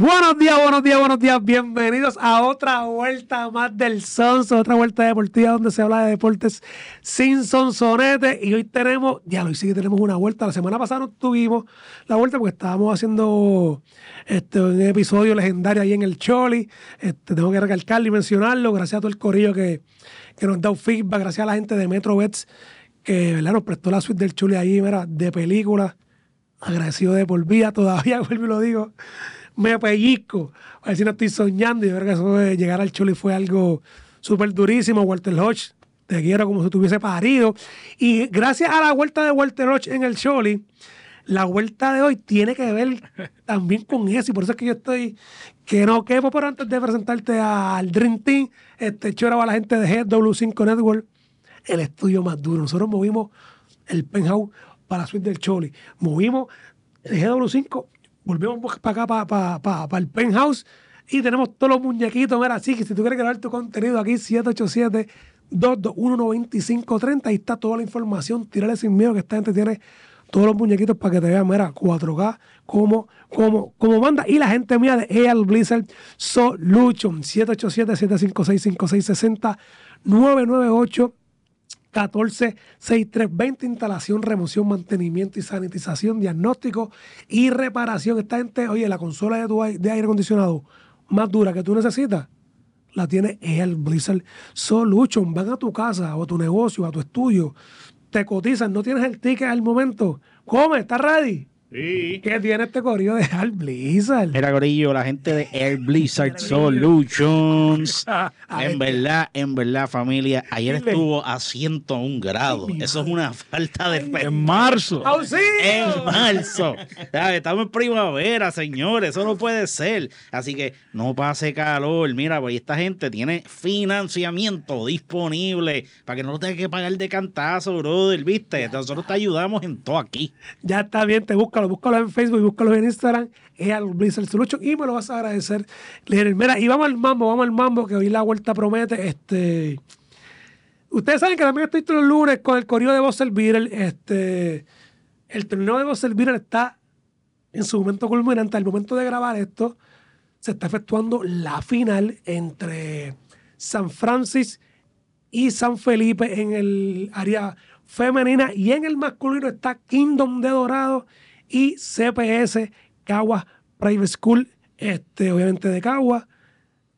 Buenos días, buenos días, buenos días. Bienvenidos a otra vuelta más del Sonso, otra vuelta deportiva donde se habla de deportes sin sonsonete. Y hoy tenemos, ya lo sí tenemos una vuelta. La semana pasada no tuvimos la vuelta porque estábamos haciendo este, un episodio legendario ahí en el Choli. Este, tengo que recalcarlo y mencionarlo. Gracias a todo el corillo que, nos da un feedback. Gracias a la gente de MetroBets que nos prestó la suite del Choli ahí, mira, de película. Agradecido de por vida, todavía vuelvo y lo digo me pellizco. A ver si no estoy soñando. y creo que eso de llegar al Choli fue algo súper durísimo. Walter Hodge, te quiero como si estuviese parido. Y gracias a la vuelta de Walter Hodge en el Choli, la vuelta de hoy tiene que ver también con eso. Y por eso es que yo estoy que no quepo, pero antes de presentarte al Dream Team, este choraba a la gente de GW5 Network, el estudio más duro. Nosotros movimos el penthouse para la suite del Choli. Movimos el GW5 volvemos para acá, para, el penthouse. Y tenemos todos los muñequitos. Mira, así que si tú quieres grabar tu contenido aquí, 787 221 Ahí está toda la información. Tírale sin miedo que esta gente tiene todos los muñequitos para que te vean, mira, 4K, como, como, como banda. Y la gente mía de AL Blizzard Solution, 787-756-5660, 998 146320, instalación, remoción, mantenimiento y sanitización, diagnóstico y reparación. Esta gente, oye, la consola de, de aire acondicionado más dura que tú necesitas, la tiene el Blizzard Solution. Van a tu casa o a tu negocio, a tu estudio, te cotizan, no tienes el ticket al momento. Come, está ready. ¿Qué tiene este corillo de Air Blizzard? Mira, gorillo, la gente de Air Blizzard Solutions. Ah, ah, en este. verdad, en verdad, familia, ayer estuvo a 101 grados. Eso es una falta de fe. En marzo. En marzo. Estamos en primavera, señores. Eso no puede ser. Así que no pase calor. Mira, pues esta gente tiene financiamiento disponible para que no lo tenga que pagar de cantazo, brother. ¿Viste? Nosotros te ayudamos en todo aquí. Ya está bien, te busca búscalo, en Facebook, búscalo en Instagram, es al Solution y me lo vas a agradecer. y vamos al mambo, vamos al mambo, que hoy la vuelta promete. Este, ustedes saben que también estoy todos los lunes con el correo de Voz Beatle, este, el torneo de Voz Beatle está en su momento culminante, al momento de grabar esto, se está efectuando la final entre San Francisco y San Felipe en el área femenina y en el masculino está Kingdom de Dorado y CPS Caguas Private School, este, obviamente de Cagua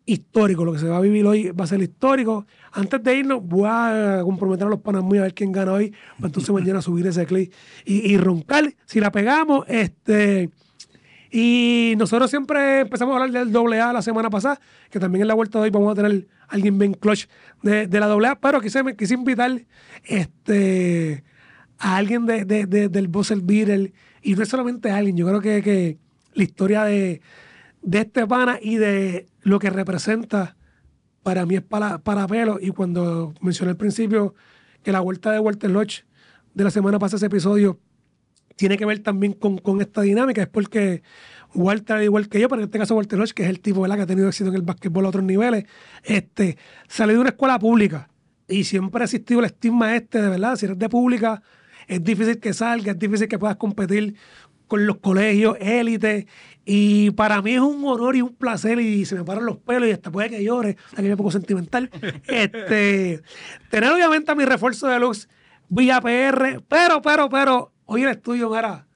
Histórico, lo que se va a vivir hoy va a ser histórico. Antes de irnos, voy a comprometer a los panas muy a ver quién gana hoy, para entonces mañana subir ese clip y, y roncar. Si la pegamos, este, y nosotros siempre empezamos a hablar del doble A la semana pasada, que también en la vuelta de hoy vamos a tener alguien bien clutch de, la doble A, pero quise, quise invitar este, a alguien de, de, del el Beatle y no es solamente alguien, yo creo que, la historia de, este pana y de lo que representa para mí es para, pelo. Y cuando mencioné al principio que la vuelta de Walter Lodge de la semana pasada, ese episodio, tiene que ver también con, esta dinámica, es porque Walter, igual que yo, pero en este caso Walter Lodge, que es el tipo que ha tenido éxito en el básquetbol a otros niveles, este, salió de una escuela pública y siempre ha existido el estigma este de verdad, si eres de pública, es difícil que salga, es difícil que puedas competir con los colegios élite. Y para mí es un honor y un placer, y se me paran los pelos y hasta puede que llore, aquí me pongo sentimental, este, tener obviamente a mi refuerzo de luz vía PR, pero, pero, pero, hoy el estudio, mira,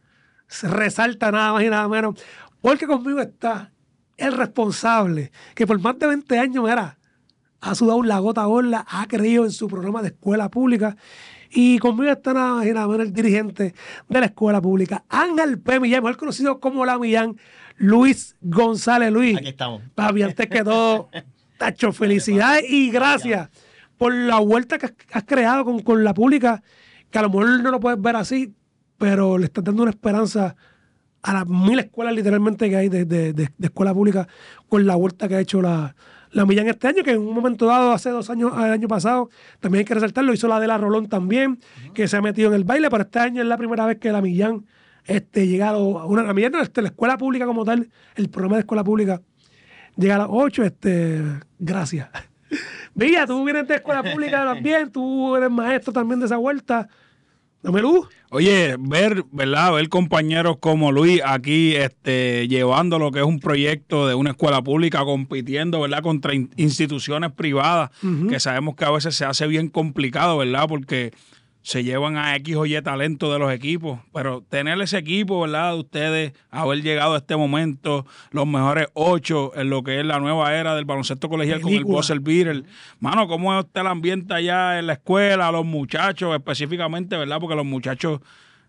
se resalta nada más y nada menos, porque conmigo está el responsable, que por más de 20 años, mira, ha sudado la gota gorda, ha creído en su programa de escuela pública y conmigo está nada el dirigente de la escuela pública, Ángel P. Millán, mejor conocido como La Millán, Luis González Luis. Aquí estamos. Papi, antes que Tacho, felicidades y gracias por la vuelta que has creado con, la pública, que a lo mejor no lo puedes ver así, pero le estás dando una esperanza a las mil escuelas literalmente que hay de, de escuela pública con la vuelta que ha hecho la, la Millán este año, que en un momento dado, hace dos años, el año pasado, también hay que resaltarlo, hizo la de la Rolón también, que se ha metido en el baile, pero este año es la primera vez que la Millán este, llegado a una la Millán, este, la escuela pública como tal, el programa de escuela pública llega a las 8, este, gracias. Villa, tú vienes de escuela pública también, tú eres maestro también de esa vuelta. Dame Oye, ver, ¿verdad? Ver compañeros como Luis aquí este, llevando lo que es un proyecto de una escuela pública, compitiendo, ¿verdad? Contra instituciones privadas, que sabemos que a veces se hace bien complicado, ¿verdad? Porque se llevan a X o Y talento de los equipos, pero tener ese equipo, ¿verdad? De ustedes, haber llegado a este momento, los mejores ocho en lo que es la nueva era del baloncesto colegial con el Buzzer Beater. Mano, ¿cómo usted el ambiente allá en la escuela, los muchachos específicamente, ¿verdad? Porque los muchachos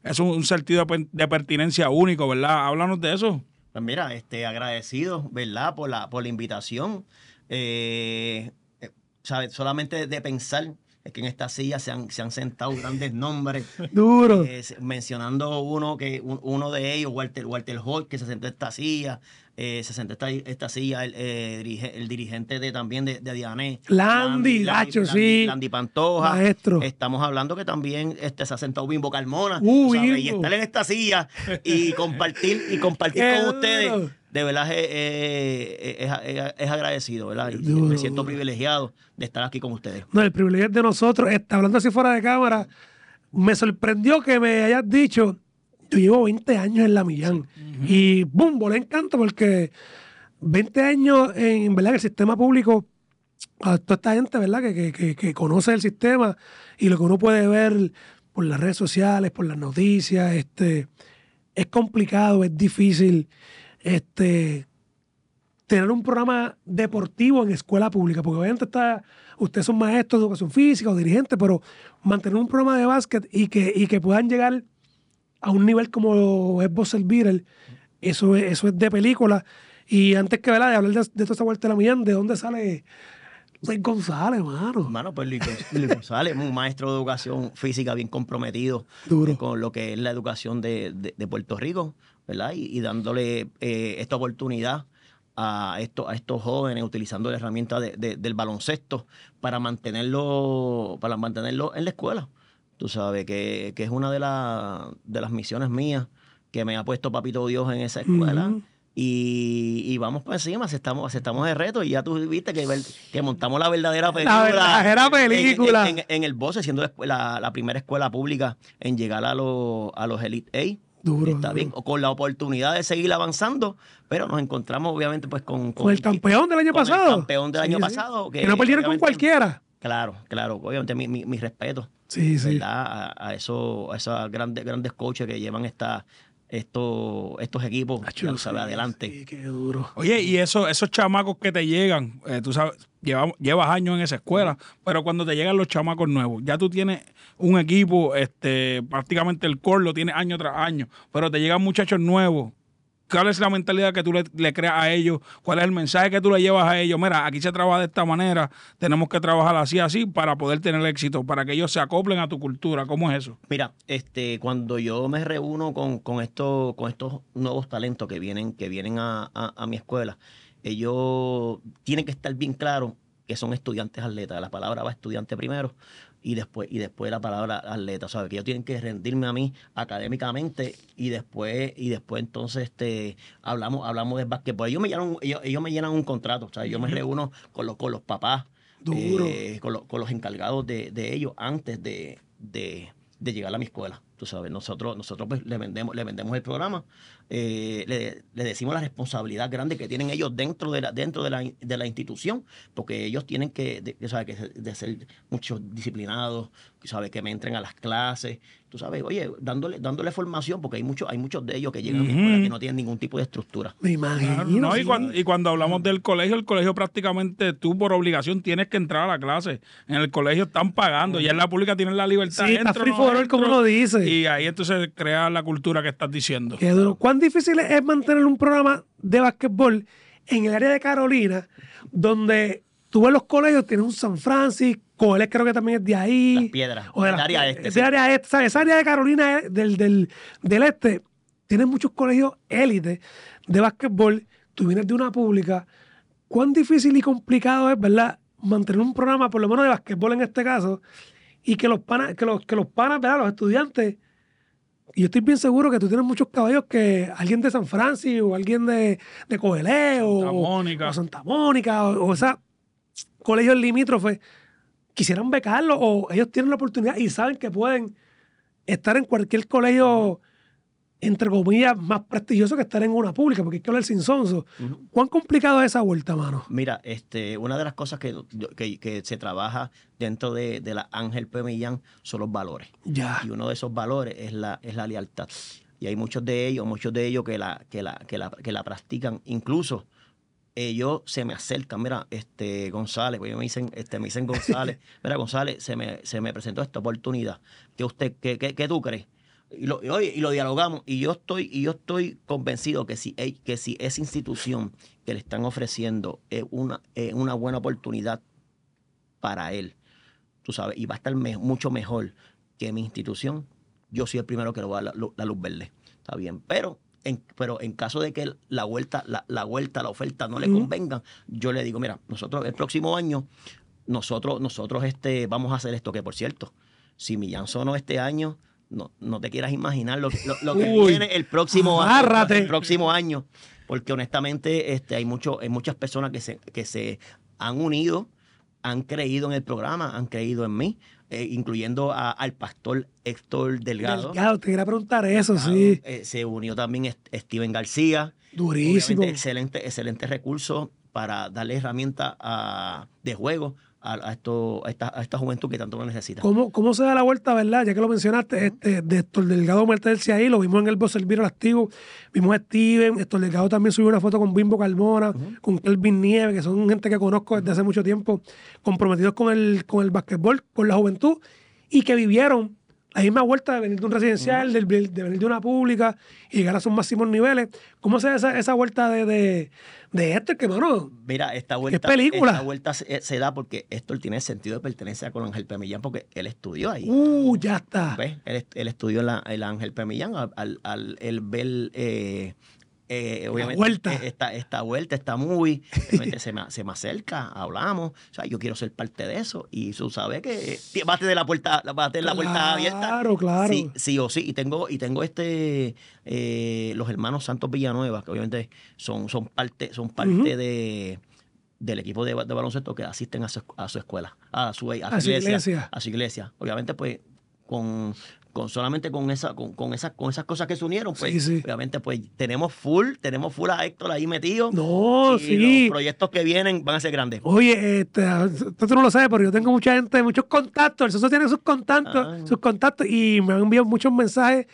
es un, sentido de pertinencia único, ¿verdad? Háblanos de eso. Pues mira, este, agradecido, ¿verdad? Por la, por la invitación. Eh, eh ¿sabes? Solamente de pensar es que en esta silla se han, sentado grandes nombres. Duro. Eh, mencionando uno que uno de ellos, Walter, Walter que se sentó en esta silla. Eh, se sentó esta, esta silla eh, el, dirigente de también de, de Diané. Landy, Lacho, sí. Landy Pantoja. Maestro. Estamos hablando que también este, se ha sentado Bimbo Carmona. Uh, y estar en esta silla y compartir, y compartir con ustedes de verdad eh, eh, es, agradecido, ¿verdad? me siento privilegiado de estar aquí con ustedes. No, el privilegio es de nosotros. Hablando así fuera de cámara, me sorprendió que me hayas dicho, yo llevo 20 años en la Millán. Y boom, volé encanto porque 20 años en, ¿verdad? el sistema público, a toda esta gente, ¿verdad? Que, conoce el sistema y lo que uno puede ver por las redes sociales, por las noticias, este, es complicado, es difícil este, tener un programa deportivo en escuela pública, porque obviamente está, ustedes son maestros de educación física o dirigentes, pero mantener un programa de básquet y que, que puedan llegar a un nivel como es Bossel Beatle, eso es, eso es de película. Y antes que de hablar de, toda esa vuelta de la mañana, ¿de dónde sale Luis González, mano? Mano, pues Luis, González, un maestro de educación física bien comprometido con lo que es la educación de Puerto Rico. Y, dándole eh, esta oportunidad a, esto, a estos jóvenes utilizando la herramienta del baloncesto para mantenerlo, para mantenerlo en la escuela. Tú sabes que, es una de, de las misiones mías que me ha puesto Papito Dios en esa escuela. Y, vamos por encima, aceptamos, estamos el reto y ya tú viste que, montamos la verdadera película. En, el Boce, siendo la, la, primera escuela pública en llegar a, los a los Elite A. Duro, está bien, o con la oportunidad de seguir avanzando, pero nos encontramos obviamente pues con... Con, el campeón del año pasado. El campeón del año pasado. Que, no perdieron con cualquiera. Claro, claro, obviamente mi, respeto. Sí, sí. A, a, esos, a esos grandes, grandes coaches que llevan esta, estos, estos equipos Achú, adelante. Sí, qué duro. Oye, y esos chamacos que te llegan, eh, tú sabes, llevas, años en esa escuela, pero cuando te llegan los chamacos nuevos, ya tú tienes un equipo, este, prácticamente el core lo tienes año tras año, pero te llegan muchachos nuevos. ¿Cuál es la mentalidad que tú le, creas a ellos? ¿Cuál es el mensaje que tú le llevas a ellos? Mira, aquí se trabaja de esta manera, tenemos que trabajar así, así, para poder tener éxito, para que ellos se acoplen a tu cultura. ¿Cómo es eso? Mira, este, cuando yo me reúno con, esto, con estos nuevos talentos que vienen, que vienen a mi escuela, ellos tienen que estar bien claros que son estudiantes atletas. La palabra va estudiante primero y después, y después la palabra atleta. sea, Que ellos tienen que rendirme a mí académicamente y después, y después entonces este, hablamos, hablamos de básquetbol. Ellos me llenan, ellos, me llenan un contrato. sea, Yo me reúno con los, con papás, eh, con, los, encargados de, de ellos antes de, de, de llegar a mi escuela. Tú sabes, nosotros, nosotros pues, le vendemos, le vendemos el programa, eh, le, decimos la responsabilidad grande que tienen ellos dentro de la, dentro de la, de la institución, porque ellos tienen que, de, de ser muchos disciplinados, ¿sabes? que me entren a las clases, tú sabes, oye, dándole, dándole formación, porque hay muchos, hay muchos de ellos que llegan a -huh. escuela que no tienen ningún tipo de estructura. Me imagino. y, cuando, hablamos del colegio, el colegio prácticamente tú por obligación tienes que entrar a la clase. En el colegio están pagando, y en la pública tienen la libertad. Sí, entrar. free como lo dice. Y ahí entonces crea la cultura que estás diciendo. Qué ¿Cuán difícil es mantener un programa de basquetbol en el área de Carolina, donde tú ves los colegios, tienes un San Francisco, Coles creo que también es de ahí. Las piedras. O este, área este. Esa área de Carolina del, del, este tiene muchos colegios élite de básquetbol. Tú vienes de una pública. ¿Cuán difícil y complicado es, verdad, mantener un programa, por lo menos de básquetbol en este caso, y que los panas, que los, que los ¿verdad? Los estudiantes. Y yo estoy bien seguro que tú tienes muchos caballos que alguien de San Francisco, o alguien de, de Santa o, Mónica. Santa Mónica, o, esos sea, colegios limítrofes quisieran becarlo o ellos tienen la oportunidad y saben que pueden estar en cualquier colegio, entre comillas, más prestigioso que estar en una pública, porque hay que hablar sin sonso. ¿Cuán complicado es esa vuelta, mano? Mira, este, una de las cosas que, se trabaja dentro de, la Ángel P. Millán son los valores. Y uno de esos valores es la, es la lealtad. Y hay muchos de ellos, muchos de ellos que la, que la, que la, que la practican incluso eh, yo se me acercan, mira, este González, pues me dicen, este, me dicen González, mira González, se me, se me presentó esta oportunidad. ¿Qué usted, qué, qué, tú crees? Y lo, lo dialogamos. Y yo estoy, y yo estoy convencido que si, eh, que si esa institución que le están ofreciendo es una, una buena oportunidad para él, tú sabes, y va a estar mucho mejor que mi institución, yo soy el primero que lo va a la luz verde. Está bien. Pero pero en caso de que la vuelta, la, vuelta, la oferta no le convenga, yo le digo, mira, nosotros el próximo año, nosotros, nosotros este, vamos a hacer esto, que por cierto, si Millán sonó este año, no, no te quieras imaginar lo, que viene el próximo, año, el próximo año. Porque honestamente este, hay, mucho, hay muchas personas que se, que se han unido han creído en el programa, han creído en mí, eh, incluyendo al pastor Héctor Delgado. Delgado, te quería preguntar eso, sí. Eh, se unió también Steven García. Durísimo. Excelente, excelente recurso para darle herramientas ah, de juego a, esto, esta, juventud que tanto lo necesita. ¿Cómo, ¿Cómo se da la vuelta, verdad? Ya que lo mencionaste, este, de Héctor Delgado meterse ahí, lo vimos en el Viro activo, vimos a Steven, Héctor Delgado también subió una foto con Bimbo Carmona, con Kelvin Nieves, que son gente que conozco desde hace mucho tiempo, comprometidos con el, con el básquetbol, con la juventud, y que vivieron la misma vuelta de venir de un residencial, de, venir de una pública y llegar a sus máximos niveles. ¿Cómo se esa, esa vuelta de, de, de Que, mano, Mira, esta vuelta, película? Esta vuelta se, eh, da porque esto tiene sentido de pertenencia con Ángel Pemillán porque él estudió ahí. ¡Uh, ya está! ¿Ves? Él, estudió el Ángel Pemillán al, al, eh, eh, esta, vuelta, está muy se, me, acerca, hablamos. O sea, yo quiero ser parte de eso. Y tú sabes que eh, bate de la puerta, la puerta abierta. Claro, claro. Sí, o sí. Y tengo, y tengo este los hermanos Santos Villanueva, que obviamente son, son parte, son parte de del equipo de, baloncesto que asisten a su, a su escuela, a su, iglesia, A su iglesia. Obviamente, pues, con solamente con esa, con, esas, con esas cosas que se unieron, pues obviamente pues tenemos full, tenemos full a Héctor ahí metido. No, y sí. Los proyectos que vienen van a ser grandes. Oye, este, no lo sabes, pero yo tengo mucha gente, muchos contactos, el socio tiene sus contactos, ah. sus contactos, y me han enviado muchos mensajes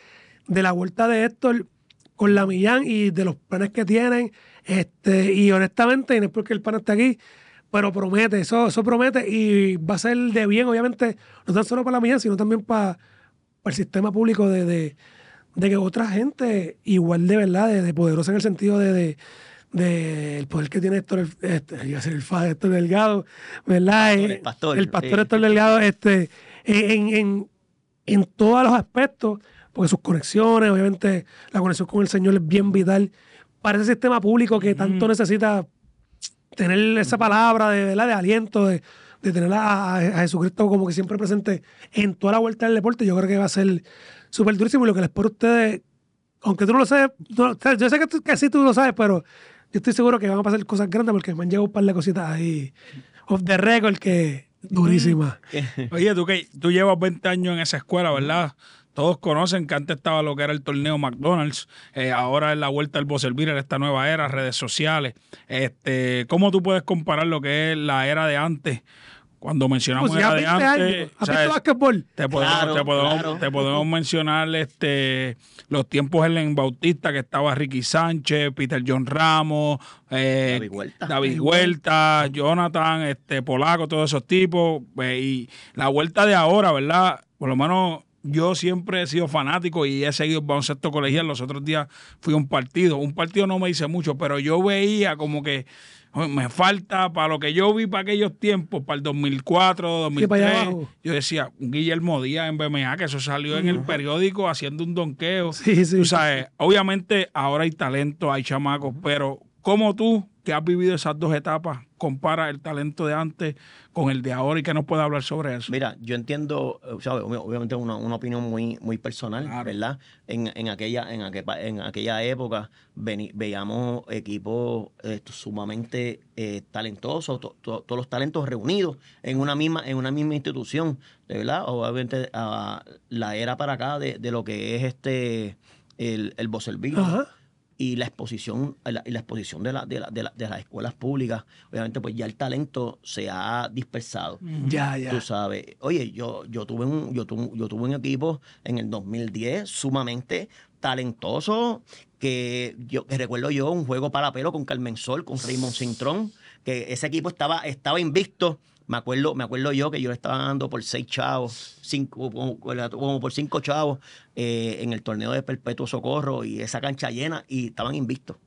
de la vuelta de Héctor con la Millán y de los planes que tienen. Este, y honestamente, y no es porque el pan está aquí, pero promete, eso, eso promete, y va a ser de bien, obviamente, no tan solo para la Millán, sino también para para el sistema público de, que otra gente igual de verdad, de, poderosa en el sentido de, del poder que tiene Héctor, este, el Delgado, ¿verdad? Eh, el pastor, Héctor Delgado, este, en, todos los aspectos, porque sus conexiones, obviamente la conexión con el Señor es bien vital para ese sistema público que tanto necesita tener esa palabra de, ¿verdad? de aliento, de de tener a, Jesucristo como que siempre presente en toda la vuelta del deporte, yo creo que va a ser súper durísimo. Y lo que les espero a ustedes, aunque tú no lo sabes, yo sé que, tú, tú lo sabes, pero yo estoy seguro que van a pasar cosas grandes porque me han llegado un par de cositas ahí off the record que durísima. Oye, tú que tú llevas 20 años en esa escuela, ¿verdad? Todos conocen que antes estaba lo que era el torneo McDonald's, eh, ahora es la vuelta al Bocel en esta nueva era, redes sociales. Este, ¿Cómo tú puedes comparar lo que es la era de antes cuando mencionamos pues de antes, Te podemos, mencionar este los tiempos en Bautista que estaba Ricky Sánchez, Peter John Ramos, eh, David, Huerta. Jonathan, este Polaco, todos esos tipos pues, y la vuelta de ahora, ¿verdad? Por lo menos yo siempre he sido fanático y he seguido el baloncesto colegial. Los otros días fui a un partido. Un partido no me hice mucho, pero yo veía como que me falta para lo que yo vi para aquellos tiempos, para el 2004, 2003. Yo decía, Guillermo Díaz en BMA, que eso salió en el periódico haciendo un donqueo. Sí, sabes, obviamente ahora hay talento, hay chamacos, pero como tú, que has vivido esas dos etapas, compara el talento de antes con el de ahora y que nos pueda hablar sobre eso. Mira, yo entiendo, eh, obviamente una, una opinión muy, muy personal, ¿verdad? En, aquella, en, en aquella época veíamos equipos sumamente eh, talentosos, todos los talentos reunidos en una misma, en una misma institución, ¿verdad? Obviamente ah, la era para acá de, lo que es este el, el y la exposición, exposición de, la, de, la, de, las escuelas públicas, obviamente pues ya el talento se ha dispersado. Ya, ya. Tú sabes, oye, yo, yo, tuve, un, yo, yo tuve un equipo en el 2010 sumamente talentoso, que yo recuerdo yo un juego para pelo con Carmen Sol, con Raymond Cintrón, que ese equipo estaba, estaba invicto me acuerdo, me acuerdo yo que yo le estaba dando por seis chavos, cinco, como, por cinco chavos eh, en el torneo de Perpetuo Socorro y esa cancha llena y estaban invictos.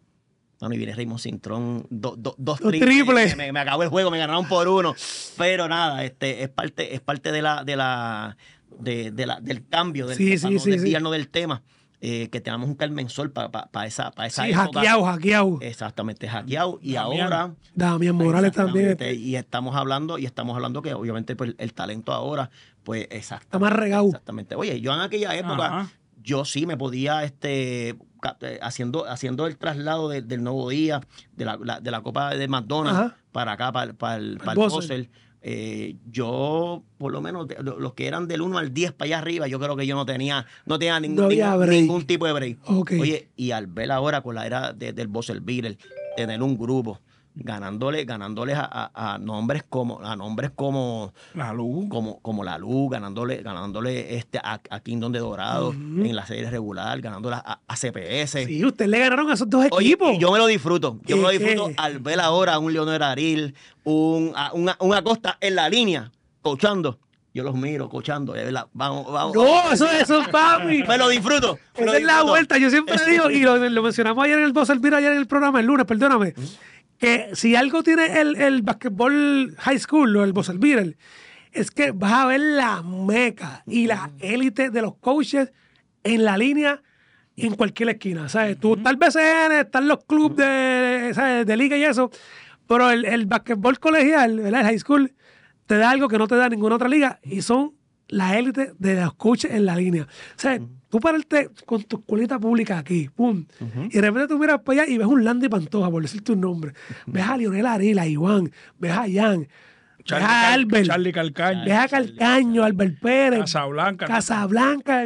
a y viene Raymond Sintron dos triples. Me, me, acabó el juego, me ganaron por uno. Pero nada, este, es parte, es parte de la, de la, de, la del cambio, del, sí, del tema. Eh, que tengamos un Carmen Sol para esa, para esa hackeado, hackeado. Exactamente, hackeado. Y ahora. Damián Morales también. Y estamos hablando, y estamos hablando que obviamente pues, el talento ahora, pues exactamente. Está más regado. Exactamente. Oye, yo en aquella época, yo sí me podía, este, eh, haciendo, haciendo el traslado del nuevo día, de la, de la copa de McDonald's para acá, para, el, para eh, yo, por lo menos, los que eran del 1 al 10 para allá arriba, yo creo que yo no tenía, no tenía ningún, ningún, tipo de break. Oye, y al ver ahora con la era de, del El Beatle, tener un grupo, ganándole, ganándoles a, a, nombres como a nombres como la luz, como, como la luz, ganándole, ganándole este a, a Kingdom de Dorado en la serie regular, ganándole a, CPS. Sí, ustedes le ganaron a esos dos equipos. Y yo me lo disfruto. Yo me lo disfruto al ver ahora a un Leonel Aril, un, una, Costa en la línea, cochando yo los miro cochando, Vamos, vamos. No, eso, es papi. Me lo disfruto. Me lo disfruto. es la vuelta, yo siempre digo, y lo, mencionamos ayer en el Voz ayer en el programa, el lunes, perdóname, que si algo tiene el, el basquetbol high school o el buzzer es que vas a ver la meca y la élite de los coaches en la línea y en cualquier esquina. ¿sabes? Tú estás vez BCN, están los clubes de, liga y eso, pero el, el basquetbol colegial, ¿verdad? el high school, te da algo que no te da ninguna otra liga y son la élite de los coaches en la línea. sabes tú pararte con tu escuelita pública aquí, pum, y de repente tú miras para allá y ves un Landy Pantoja, por decir tu nombre, ves a Lionel Arela, Iván, ves a Jan, Charlie, ves a Albert, Charlie Calcaño, ves a Calcaño, Albert Pérez, Casablanca, Casablanca,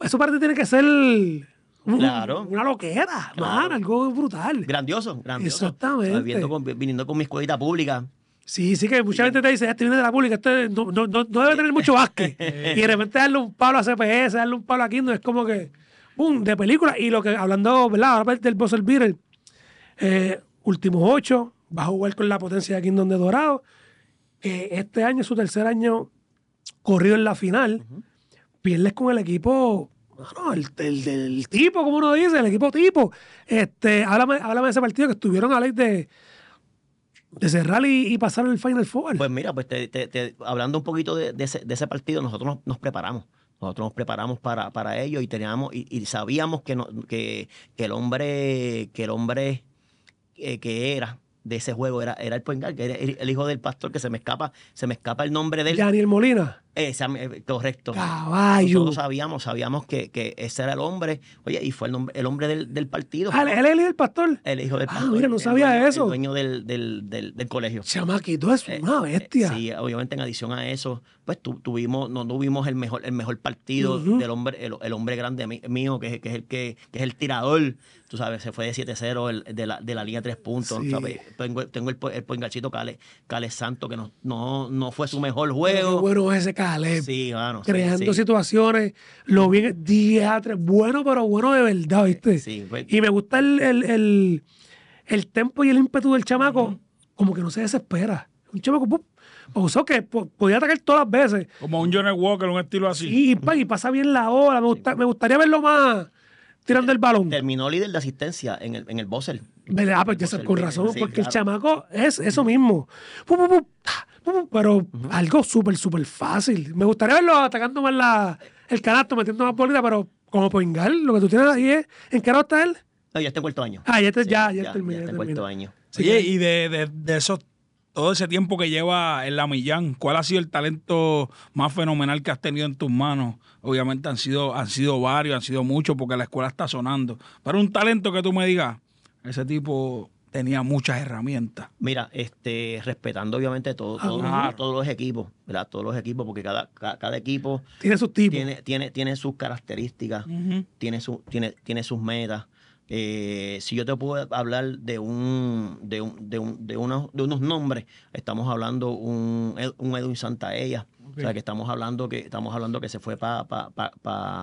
Eso para ti tiene que ser una loquera, algo brutal. Grandioso, grandioso. Exactamente. Viendo con, viniendo con mi escuelita pública, Sí, sí, que mucha gente te dice, este viene de la pública, este no, debe tener mucho básquet. y de repente darle un palo a CPS, darle un palo a Kindle, es como que, pum, de película. Y lo que, hablando, ¿verdad? del Buzzer Beater, eh, últimos ocho, bajo a jugar con la potencia de Kingdom de Dorado, que este año su tercer año corrido en la final. Pierdes con el equipo, no, el, el, tipo, como uno dice, el equipo tipo. Este, háblame, háblame de ese partido que estuvieron a la ley de de cerrar y, pasar el Final Four. Pues mira, pues te, te, hablando un poquito de, ese, de ese, partido, nosotros nos, preparamos. Nosotros nos preparamos para, para ello y teníamos, y, sabíamos que, que, que, el hombre, que el hombre eh, que era de ese juego era, era el puengar, que era el, hijo del pastor, que se me escapa, se me escapa el nombre de él. Daniel Molina. Eh, correcto. Caballo. nosotros sabíamos, sabíamos que, ese era el hombre. Oye, y fue el, hombre del, partido. Ah, él es el del pastor. El hijo del ah, pastor. mira, no sabía eso. El dueño del, del, del, colegio. Chamaquito es eh, una eh, bestia. sí, obviamente en adición a eso, pues tuvimos, no tuvimos el mejor, el mejor partido del hombre, el, hombre grande mío, que, es el que, es el tirador tú sabes, se fue de 7-0 de, la, de la línea 3 puntos. Tengo, tengo el, el Cales, Cales Santo, que no, no, fue su mejor juego. bueno ese Creando situaciones. Lo bien 10 Bueno, pero bueno de verdad, ¿viste? Pues. Y me gusta el, el, el, el, tempo y el ímpetu del chamaco. Como que no se desespera. Un chamaco, que podía atacar todas las veces. Como un Johnny Walker, un estilo así. Pues, y, pasa bien la hora. Me, gustaría verlo más tirando el balón. Terminó líder de asistencia en el, en el buzzer. ¿Verdad? Ah, pues ya pues con razón, porque el chamaco es eso mismo. Pero algo súper, súper fácil. Me gustaría verlo atacando más la, el canasto, metiendo más bolita, pero como Poingal, lo que tú tienes ahí es. ¿En qué está él? No, ya está en cuarto año. Ah, ya, está, ya, ya, cuarto año. Sí, y de, de, todo ese tiempo que lleva en la Millán, ¿cuál ha sido el talento más fenomenal que has tenido en tus manos? Obviamente han sido, han sido varios, han sido muchos, porque la escuela está sonando. Pero un talento que tú me digas, ese tipo tenía muchas herramientas. Mira, este, respetando obviamente todo, ah, todos los equipos, ¿verdad? Todos los equipos, porque cada, cada, equipo tiene sus tipos. Tiene, tiene, sus características, tiene, su, tiene, tiene sus metas. Eh, si yo te puedo hablar de un de, un, de, de, unos, nombres, estamos hablando un, un Edwin Santaella. O sea que estamos hablando que estamos hablando que se fue para pa,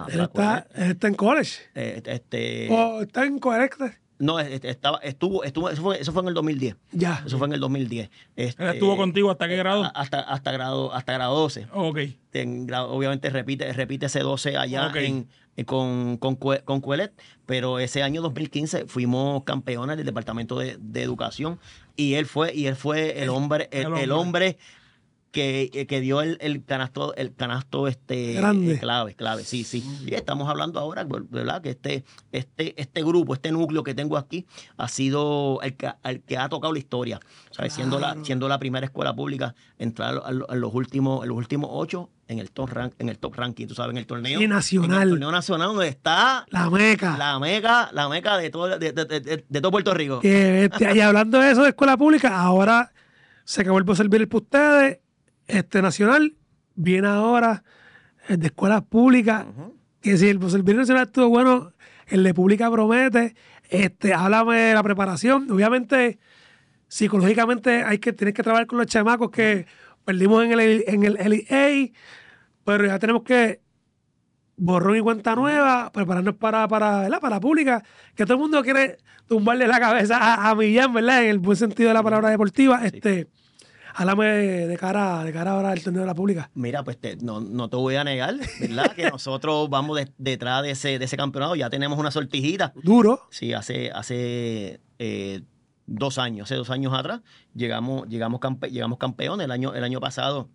está, en college. Eh, este, está en college. No, estaba, estuvo, estuvo, eso fue, en el 2010. Ya. Eso fue en el 2010. Este, ¿Estuvo contigo hasta qué grado? Hasta, hasta grado, hasta grado 12. ok. obviamente repite, repite ese 12 allá eh, con, con, con Cuelet, pero ese año 2015 fuimos campeones del Departamento de, Educación y él fue, y él fue el hombre, el hombre que, eh, que dio el, el, canasto, el canasto este eh, Grande. clave, clave, sí, sí. Y estamos hablando ahora, ¿verdad? Que este, este, este grupo, este núcleo que tengo aquí, ha sido el que, ha tocado la historia. Siendo la, siendo la primera escuela pública entrar a, los últimos, en los últimos ocho en el top en el top ranking, tú sabes, en el torneo nacional. En torneo nacional donde está la Meca. La Meca, la Meca de todo de, todo Puerto Rico. Este, y, hablando de eso de escuela pública, ahora se acabó el servir para ustedes este, nacional, viene ahora eh, de escuelas públicas, que si el, pues, nacional estuvo bueno, el de pública promete, este, háblame de la preparación, obviamente psicológicamente hay que, tienes que trabajar con los chamacos que perdimos en el, en el pero ya tenemos que borrón y cuenta nueva, prepararnos para, para, para la pública, que todo el mundo quiere tumbarle la cabeza a, a Millán, ¿verdad? En el buen sentido de la palabra deportiva. Este, háblame de cara, de cara ahora al torneo de la pública. Mira, pues no, no, te voy a negar, ¿verdad? que nosotros vamos detrás de ese, de ese campeonato. Ya tenemos una sortijita. Duro. Sí, hace, hace eh, dos años, hace dos años atrás, llegamos, llegamos, llegamos campeones. El año, el año pasado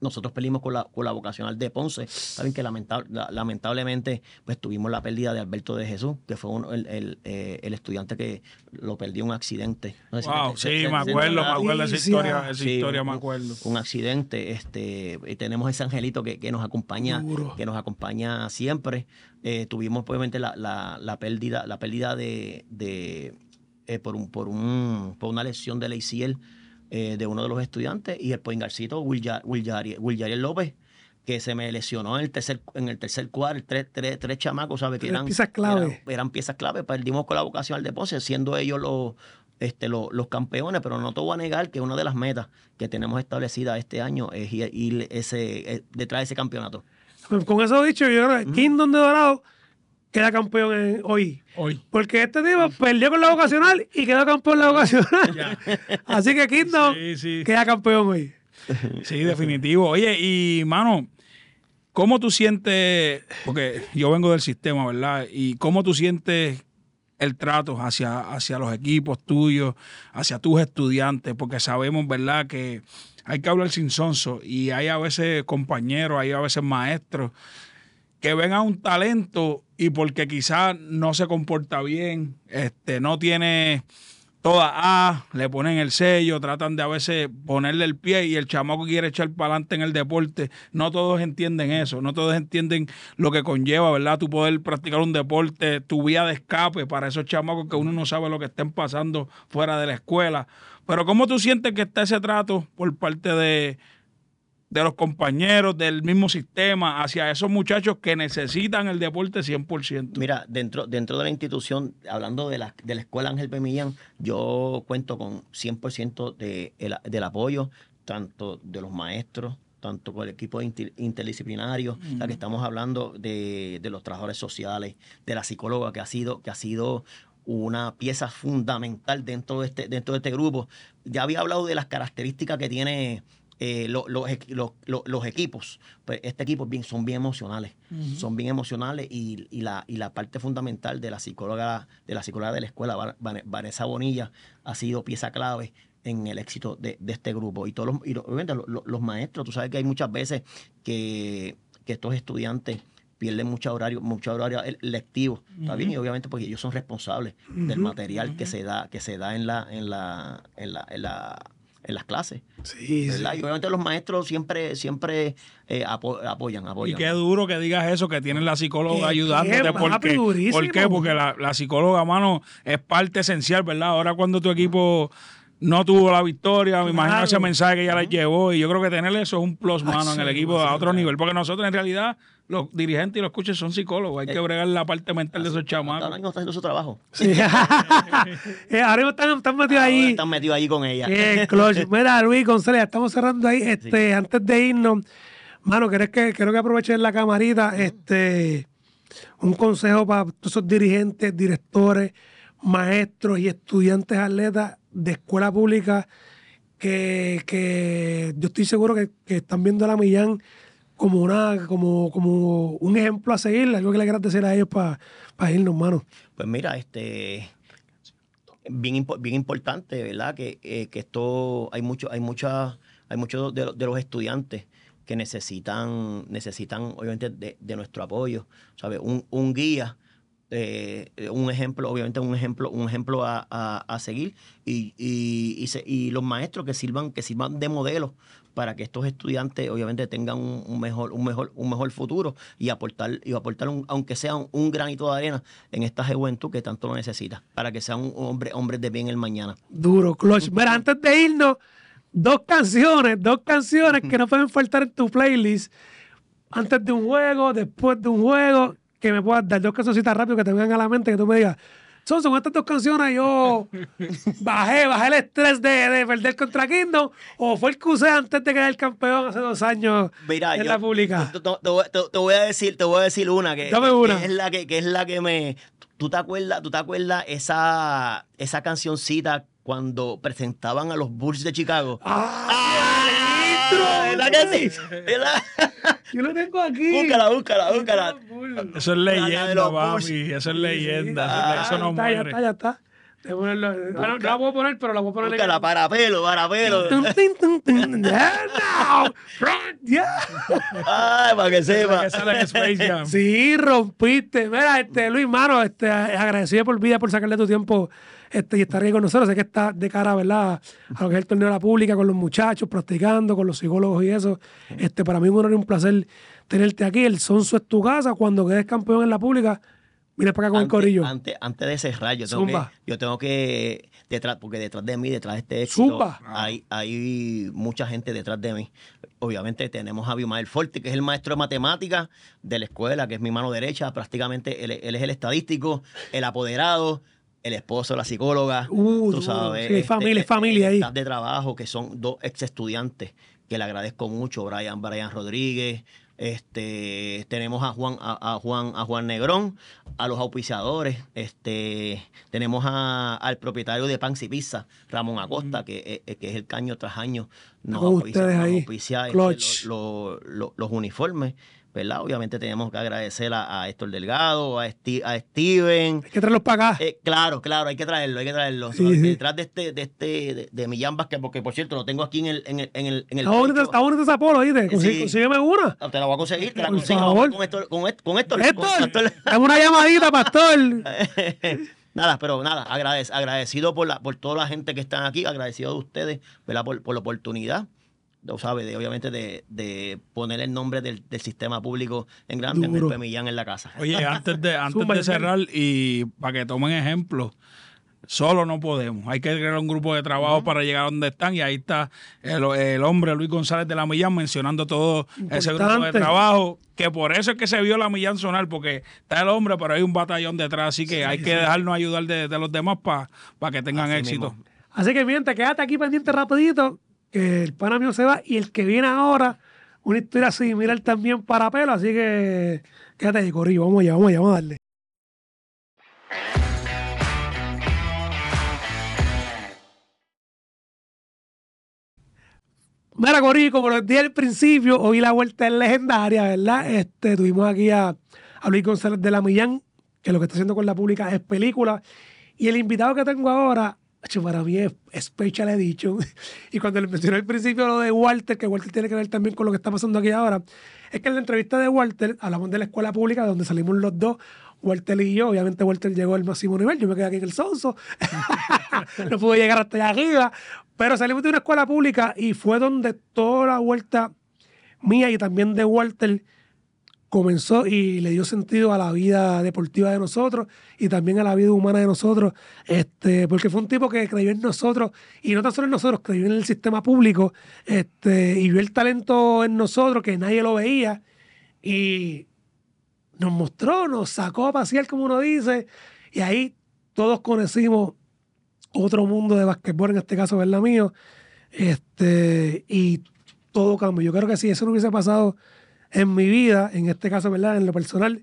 nosotros perdimos con la, con la vocacional de Ponce. Saben que lamentable, lamentablemente pues tuvimos la pérdida de Alberto de Jesús, que fue eh, el, estudiante que lo perdió en un accidente. wow, sí, me acuerdo, me acuerdo esa historia, ah. esa historia me acuerdo. Un, accidente, este, y eh, tenemos ese angelito que, nos acompaña, que nos acompaña siempre. Eh, tuvimos obviamente la, pérdida, la pérdida de, por un, por un, por una lesión de la ICL eh, de uno de los estudiantes y el poingarcito Williari López que se me lesionó en el tercer, en el tercer cuadro, tres, tres, tres chamacos, ¿sabes? Que eran piezas clave. Eran, piezas clave, perdimos con la vocación al depósito, siendo ellos los, este, los, los, campeones, pero no te voy a negar que una de las metas que tenemos establecida este año es ir, ese, eh, detrás de ese campeonato. Con eso dicho, yo creo Kingdom de Dorado queda campeón hoy. Hoy. Porque este tipo perdió con la vocacional y quedó campeón en la vocacional. Así que Quinto queda campeón hoy. Sí, definitivo. Oye, y mano, ¿cómo tú sientes, porque yo vengo del sistema, ¿verdad? ¿Y cómo tú sientes el trato hacia, hacia los equipos tuyos, hacia tus estudiantes? Porque sabemos, ¿verdad? Que hay que hablar sin sonso y hay a veces compañeros, hay a veces maestros que ven a un talento y porque quizás no se comporta bien, este, no tiene toda A, le ponen el sello, tratan de a veces ponerle el pie y el chamaco quiere echar para adelante en el deporte. No todos entienden eso, no todos entienden lo que conlleva, ¿verdad? Tu poder practicar un deporte, tu vía de escape para esos chamacos que uno no sabe lo que estén pasando fuera de la escuela. Pero ¿cómo tú sientes que está ese trato por parte de de los compañeros, del mismo sistema, hacia esos muchachos que necesitan el deporte 100%. Mira, dentro, dentro de la institución, hablando de la, de la escuela Ángel Pemillán, yo cuento con 100% de, el, del apoyo, tanto de los maestros, tanto con el equipo interdisciplinario, la que estamos hablando de, de, los trabajadores sociales, de la psicóloga que ha sido, que ha sido una pieza fundamental dentro de este, dentro de este grupo. Ya había hablado de las características que tiene eh, los equipos, pues, este equipo son bien emocionales, son bien emocionales y, la, y la parte fundamental de la psicóloga de la, psicóloga de la escuela, Vanessa Bonilla, ha sido pieza clave en el éxito de, este grupo. Y todos los, obviamente los, maestros, tú sabes que hay muchas veces que, estos estudiantes pierden mucho horario, mucho horario lectivo, bien? Y obviamente porque ellos son responsables del material que se da, que se da en en la, en la en las clases. Sí, Y obviamente los maestros siempre, siempre eh, apoyan, apoyan. Y qué duro que digas eso, que tienen la psicóloga ayudándote. porque, ¿Por qué? Porque la, psicóloga, mano, es parte esencial, ¿verdad? Ahora cuando tu equipo no tuvo la victoria, me imagino ese mensaje que ella les llevó. Y yo creo que tener eso es un plus, mano, en el equipo a otro nivel. Porque nosotros en realidad los dirigentes y los coaches son psicólogos. Hay que eh, bregar la parte mental de esos chamacos. están haciendo su trabajo. Eh, ahora están, metidos ahí. están metidos ahí con ella. Eh, mira, Luis González, estamos cerrando ahí. Este, Antes de irnos, mano, ¿querés que, creo que aprovechen la camarita. Este, un consejo para todos esos dirigentes, directores, maestros y estudiantes atletas de escuela pública que, yo estoy seguro que, que están viendo a la Millán como, una, como, como un ejemplo a seguir, algo que le agradecer a ellos para irnos, hermano. Pues mira, este bien, bien importante, ¿verdad? Eh, que, esto hay mucho, hay muchas, hay muchos de, de, los estudiantes que necesitan, necesitan obviamente de, de nuestro apoyo, Un, guía. Eh, un ejemplo, obviamente un ejemplo, un ejemplo a, seguir y, y, y, los maestros que sirvan, que sirvan de modelo para que estos estudiantes obviamente tengan un, mejor, un, mejor, un mejor futuro y aportar, y aportar aunque sea un, granito de arena en esta juventud que tanto lo necesita, para que sean hombres hombre de bien el mañana. Duro, Clutch. Mira, antes de irnos, dos canciones, dos canciones que no pueden faltar en tu playlist. Antes de un juego, después de un juego, que me puedas dar dos cancioncitas rápido que te vengan a la mente, que tú me digas, son estas dos canciones yo bajé, bajé el estrés de, perder contra Kingdom o fue el que antes de quedar el campeón hace dos años en la pública. Te, voy a decir, te voy a decir una que, una. que es la que, que, es la que me. ¿Tú te acuerdas, tú te acuerdas esa, esa cancioncita cuando presentaban a los Bulls de Chicago? Ah, Yo lo tengo aquí. Búscala, búscala, búscala. Eso es leyenda, papi. Eso es leyenda. Eso no muere. Ya está, ya está. Eh, la voy a poner, pero la voy a poner. Búscala, para pelo, para pelo. Ay, para que sepa. Sí, rompiste. Mira, este, Luis, mano, este, agradecido por vida por sacarle tu tiempo este, y estar aquí con nosotros. Sé que está de cara ¿verdad? a lo que es el torneo de la pública, con los muchachos, practicando, con los psicólogos y eso. Este, para mí un honor un placer tenerte aquí. El Sonso es tu casa. Cuando quedes campeón en la pública, Mira para acá con el corillo. Antes, antes, de cerrar, yo tengo que, yo tengo que detrás, porque detrás de mí, detrás de este hecho. hay, hay mucha gente detrás de mí. Obviamente tenemos a Mael Forte, que es el maestro de matemáticas de la escuela, que es mi mano derecha, prácticamente él es el estadístico, el apoderado, el esposo, la psicóloga, uh, tú sabes. Este, este, familia, familia ahí. de trabajo, que son dos ex estudiantes, que le agradezco mucho, Brian, Brian Rodríguez. Este, tenemos a Juan, a, Juan, a Juan Negrón, a los auspiciadores, este, tenemos al propietario de Panzi Pizza, Ramón Acosta, mm. que, eh, eh, que, es el caño tras año nos auspicia, este, los uniformes. ¿verdad? Obviamente tenemos que agradecer a, Héctor Delgado, a, a, Steven. Hay que traerlos para acá. Eh, claro, claro, hay que traerlos hay que traerlo. Detrás de este, de este, de, mi Millán porque por cierto, lo tengo aquí en el, en el, en el, en el está, bonito, está bonito esa polo, ¿viste? Consígueme una. Ah, te la voy a conseguir, te la consigo con Héctor. Con, esto con esto Héctor. una llamadita, pastor. Nada, pero nada, agradecido por, la, por toda la gente que está aquí, agradecido de ustedes ¿verdad? Por, por la oportunidad sabe De, obviamente de, poner el nombre del, sistema público en grande, grupo de millán en la casa. Oye, antes de, cerrar y para que tomen ejemplo, solo no podemos. Hay que crear un grupo de trabajo para llegar a donde están y ahí está el, hombre Luis González de la Millán mencionando todo ese grupo de trabajo, que por eso es que se vio la Millán sonar, porque está el hombre, pero hay un batallón detrás, así que hay que dejarnos ayudar de, los demás para que tengan éxito. Así que te quédate aquí pendiente rapidito, que el pana se va y el que viene ahora, una historia similar también para pelo, así que quédate ahí, corrido vamos allá, vamos allá, vamos a darle. Mira, Corri, como les dije al principio, hoy la vuelta es legendaria, ¿verdad? Este, tuvimos aquí a, a Luis González de la Millán, que lo que está haciendo con la pública es película. Y el invitado que tengo ahora para mí es he dicho y cuando le mencioné al principio lo de Walter, que Walter tiene que ver también con lo que está pasando aquí ahora, es que en la entrevista de Walter hablamos de la escuela pública donde salimos los dos, Walter y yo. Obviamente Walter llegó al máximo nivel, yo me quedé aquí en el sonso. no pude llegar hasta allá arriba. Pero salimos de una escuela pública y fue donde toda la vuelta mía y también de Walter comenzó y le dio sentido a la vida deportiva de nosotros y también a la vida humana de nosotros, este, porque fue un tipo que creyó en nosotros y no tan solo en nosotros, creyó en el sistema público este, y vio el talento en nosotros que nadie lo veía y nos mostró, nos sacó a pasear, como uno dice, y ahí todos conocimos otro mundo de basquetbol, en este caso, ¿verdad mío? Este, y todo cambió. Yo creo que si eso no hubiese pasado en mi vida, en este caso, ¿verdad? En lo personal,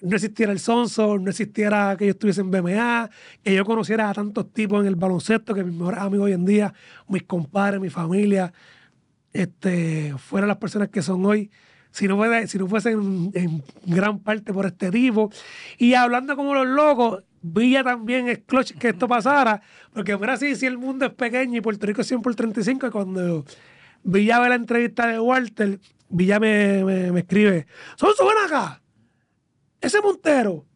no existiera el Sonso, no existiera que yo estuviese en BMA, que yo conociera a tantos tipos en el baloncesto, que mis mejores amigos hoy en día, mis compadres, mi familia, este, fueran las personas que son hoy, si no, si no fuesen en, gran parte por este tipo. Y hablando como los locos, ya también el clutch que esto pasara, porque mira, así si el mundo es pequeño y Puerto Rico es 100 por 35, cuando Villa la entrevista de Walter, Villa me, me, escribe, ¿son acá. Ese Montero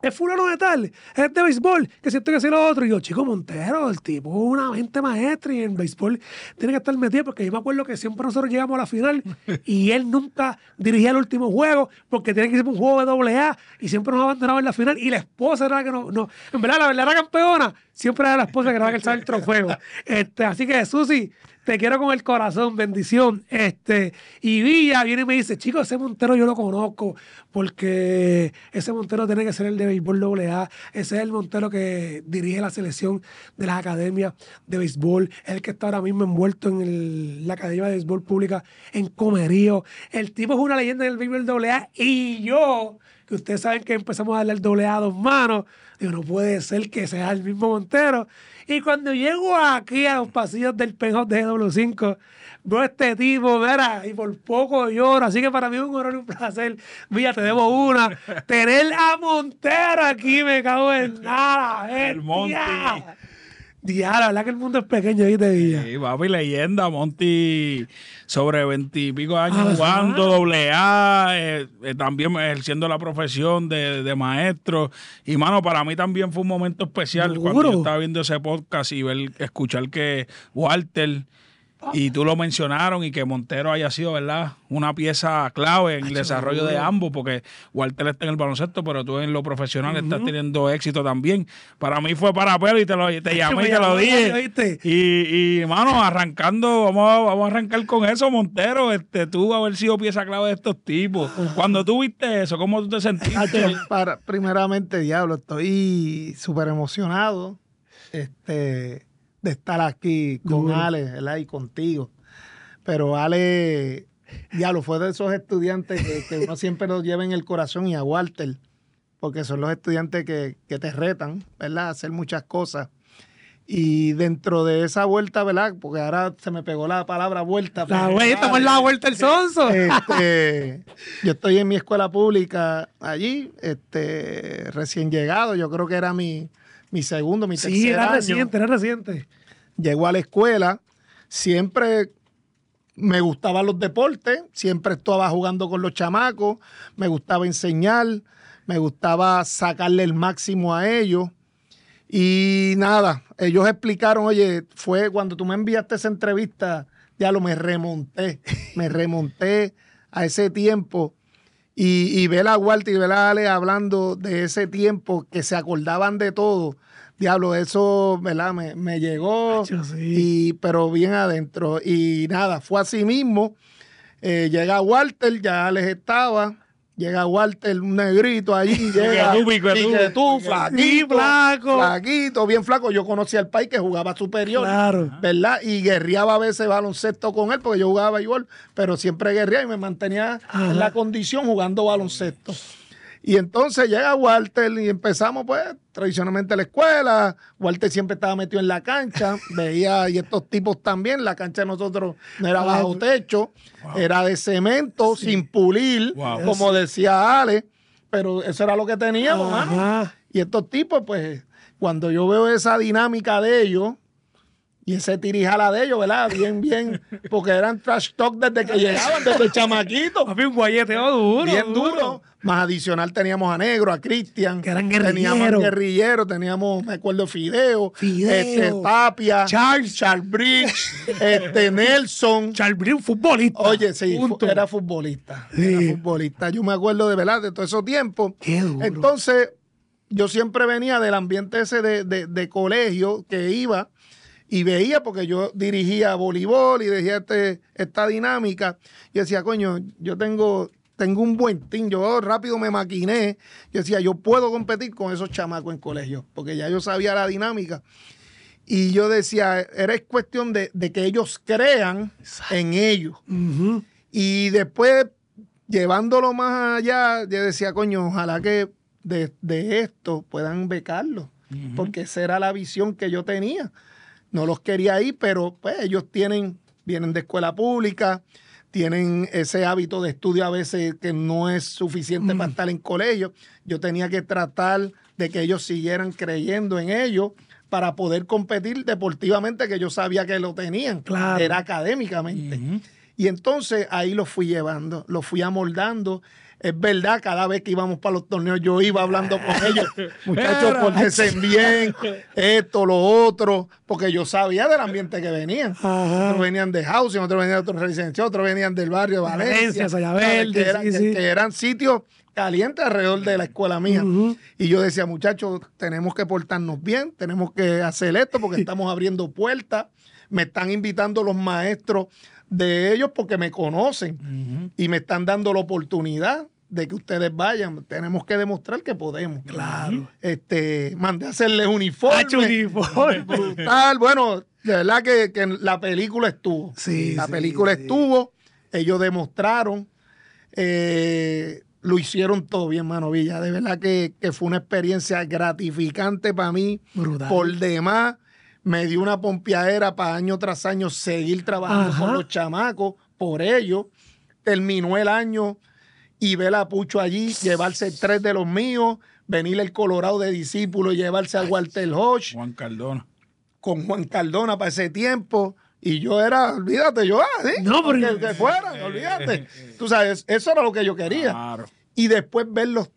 es fulano de tal, es de béisbol, que siento que es lo otro. Y yo, chico Montero, el tipo una gente maestra y en béisbol tiene que estar metido, porque yo me acuerdo que siempre nosotros llegamos a la final y él nunca dirigía el último juego, porque tiene que ser un juego de doble A y siempre nos abandonaba en la final. Y la esposa era la que no, en verdad, la era campeona siempre era la esposa que era la que el trofeo. Este, así que, Susi, te quiero con el corazón, bendición. Este, y Villa viene y me dice, chicos, ese Montero yo lo conozco, porque ese Montero tiene que ser el de béisbol AA, ese es el Montero que dirige la selección de las academias de béisbol, el que está ahora mismo envuelto en la academia de béisbol pública en Comerío. El tipo es una leyenda del béisbol AA y yo ustedes saben que empezamos a darle el doble a dos manos. Digo, no puede ser que sea el mismo Montero. Y cuando llego aquí a los pasillos del PENHOP de GW5, veo a este tipo, mira, y por poco lloro. Así que para mí es un honor y un placer. Mira, te debo una. Tener a Montero aquí, me cago en nada. El Diablo, la verdad que el mundo es pequeño, ahí te y Sí, papi, leyenda, Monty, sobre veintipico años ah, jugando, ah. doble A, eh, eh, también ejerciendo la profesión de, maestro. Y, mano, para mí también fue un momento especial cuando yo estaba viendo ese podcast y ver, escuchar que Walter y tú lo mencionaron y que Montero haya sido, ¿verdad? Una pieza clave en ah, el desarrollo de ambos, porque Walter está en el baloncesto, pero tú en lo profesional estás teniendo éxito también. Para mí fue para pelo y te, lo, llamé y te lo dije. Y, y, mano, arrancando, vamos a, vamos a arrancar con eso, Montero. Este, tú haber sido pieza clave de estos tipos. Cuando tú viste eso, ¿cómo tú te sentiste? para, primeramente, diablo, estoy súper emocionado. Este de estar aquí con Ale, ¿verdad? Y contigo. Pero Ale, ya lo fue de esos estudiantes que, uno siempre nos lleva en el corazón y a Walter, porque son los estudiantes que, te retan, ¿verdad? hacer muchas cosas. Y dentro de esa vuelta, ¿verdad? Porque ahora se me pegó la palabra vuelta. La vuelta, por la vuelta el sonso. Este, yo estoy en mi escuela pública allí, este, recién llegado. Yo creo que era mi, mi segundo, mi tercer Sí, era reciente, era reciente. Llegó a la escuela, siempre me gustaban los deportes, siempre estaba jugando con los chamacos, me gustaba enseñar, me gustaba sacarle el máximo a ellos. Y nada, ellos explicaron, oye, fue cuando tú me enviaste esa entrevista, ya lo me remonté, me remonté a ese tiempo y, y ver a Walter y ver a hablando de ese tiempo que se acordaban de todo. Diablo, eso, Me, me llegó, y, pero bien adentro. Y nada, fue así mismo. Eh, llega Walter, ya les estaba, Llega Walter, un negrito allí, llega y tú, flaquito, flaco. flaquito, bien flaco. Yo conocí al país que jugaba superior, ¿verdad? Y guerreaba a veces baloncesto con él, porque yo jugaba igual pero siempre guerreaba y me mantenía en la condición jugando baloncesto. Y entonces llega Walter y empezamos, pues, tradicionalmente la escuela. Walter siempre estaba metido en la cancha. Veía, y estos tipos también, la cancha de nosotros no era ah, bajo techo, era de cemento, sin pulir, como decía Ale. Pero eso era lo que teníamos, Y estos tipos, pues, cuando yo veo esa dinámica de ellos, y ese tirijala de ellos, ¿verdad? Bien, bien. Porque eran trash talk desde que llegaban, desde chamaquito. Había un guayeteo duro. Bien duro. Más adicional teníamos a Negro, a Cristian. Que eran guerrilleros. Teníamos guerrilleros, teníamos, me acuerdo, Fideo. Fideo. Este, Tapia. Charles. Charles Bridge. este, Nelson. Charles Bridge, futbolista. Oye, sí, era futbolista. Era futbolista. Yo me acuerdo de, ¿verdad? De todo esos tiempos. Qué duro. Entonces, yo siempre venía del ambiente ese de colegio que iba y veía, porque yo dirigía voleibol y decía este, esta dinámica, y decía, coño, yo tengo, tengo un buen team, yo rápido me maquiné, yo decía, yo puedo competir con esos chamacos en colegio, porque ya yo sabía la dinámica. Y yo decía, era cuestión de, que ellos crean en ellos. Y después, llevándolo más allá, yo decía, coño, ojalá que de, esto puedan becarlo, porque esa era la visión que yo tenía no los quería ir, pero pues ellos tienen, vienen de escuela pública, tienen ese hábito de estudio a veces que no es suficiente para mm. estar en colegio. Yo tenía que tratar de que ellos siguieran creyendo en ellos para poder competir deportivamente, que yo sabía que lo tenían, claro. era académicamente. Y entonces ahí los fui llevando, los fui amoldando es verdad, cada vez que íbamos para los torneos yo iba hablando con ah. ellos, muchachos, pórtense bien, esto, lo otro, porque yo sabía del ambiente que venían. Otros venían de housing, otros venían de otros residencia, otros venían del barrio de Valencia, que, eran, sitios calientes alrededor de la escuela mía. Y yo decía, muchachos, tenemos que portarnos bien, tenemos que hacer esto porque estamos abriendo puertas. Me están invitando los maestros de ellos porque me conocen y me están dando la oportunidad de que ustedes vayan. Tenemos que demostrar que podemos. Claro. Este, mandé a hacerles uniforme. bueno, de verdad que, la película estuvo. Sí. La película estuvo. Ellos demostraron. Eh, lo hicieron todo bien, mano Villa. De verdad que, que fue una experiencia gratificante para mí. Por demás me dio una pompeadera para año tras año seguir trabajando con los chamacos, por ello. Terminó el año y ver a Pucho allí, llevarse tres de los míos, venir el Colorado de discípulo, llevarse a Walter Hodge. Juan Cardona. Con Juan Cardona para ese tiempo. Y yo era, olvídate, yo, ah, Que, olvídate. Tú sabes, eso era lo que yo quería. Claro. Y después verlos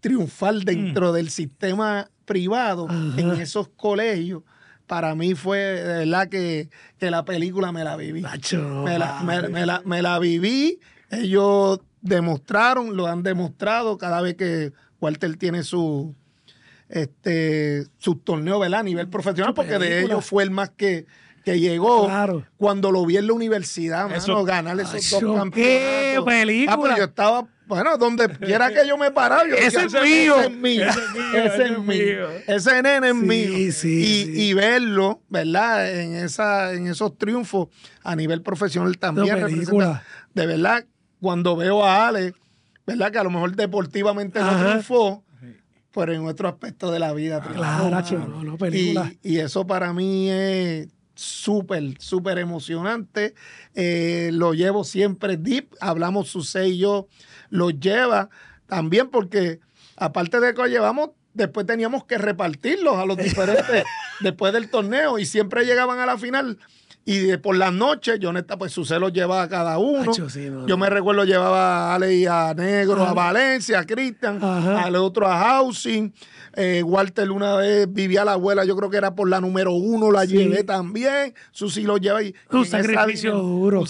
triunfar mm. dentro del sistema privado en esos colegios para mí fue de verdad que, la película me la viví. me, la, viví. Ellos demostraron, lo han demostrado cada vez que Walter tiene su este su torneo ¿verdad? A nivel profesional, porque de ellos fue el más que que llegó cuando lo vi en la universidad, mano, eso, ganar esos dos campeonatos. ¡Qué película! Ah, pero yo estaba, bueno, donde quiera que yo me parara, yo ese, decía, es mío. ese es mío, ese es mío, ese nene es mío. y, y, verlo, ¿verdad? En, esa, en esos triunfos a nivel profesional también De verdad, cuando veo a Ale, ¿verdad? Que a lo mejor deportivamente no triunfó, pero en otro aspecto de la vida. Claro, chaval, y, eso para mí es súper, súper emocionante. Eh, lo llevo siempre deep. Hablamos su y yo. Lo lleva también porque, aparte de que lo llevamos, después teníamos que repartirlos a los diferentes después del torneo y siempre llegaban a la final y de por las noches, Joneta, pues su celo llevaba a cada uno. yo me recuerdo llevaba a Ale y a Negro, a Valencia, a Cristian, al otro a Housing. Eh, Walter una vez vivía la abuela, yo creo que era por la número uno, la llevé también. Susi lo lleva y. Un sacrificio duro.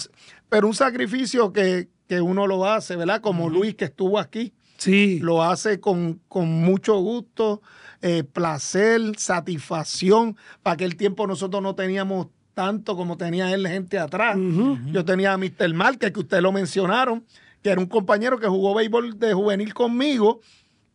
Pero un sacrificio que, uno lo hace, ¿verdad? Como Luis que estuvo aquí. Sí. Lo hace con, mucho gusto, eh, placer, satisfacción. Para aquel tiempo nosotros no teníamos tanto como tenía él gente atrás. Yo tenía a Mr. Márquez, que ustedes lo mencionaron, que era un compañero que jugó béisbol de juvenil conmigo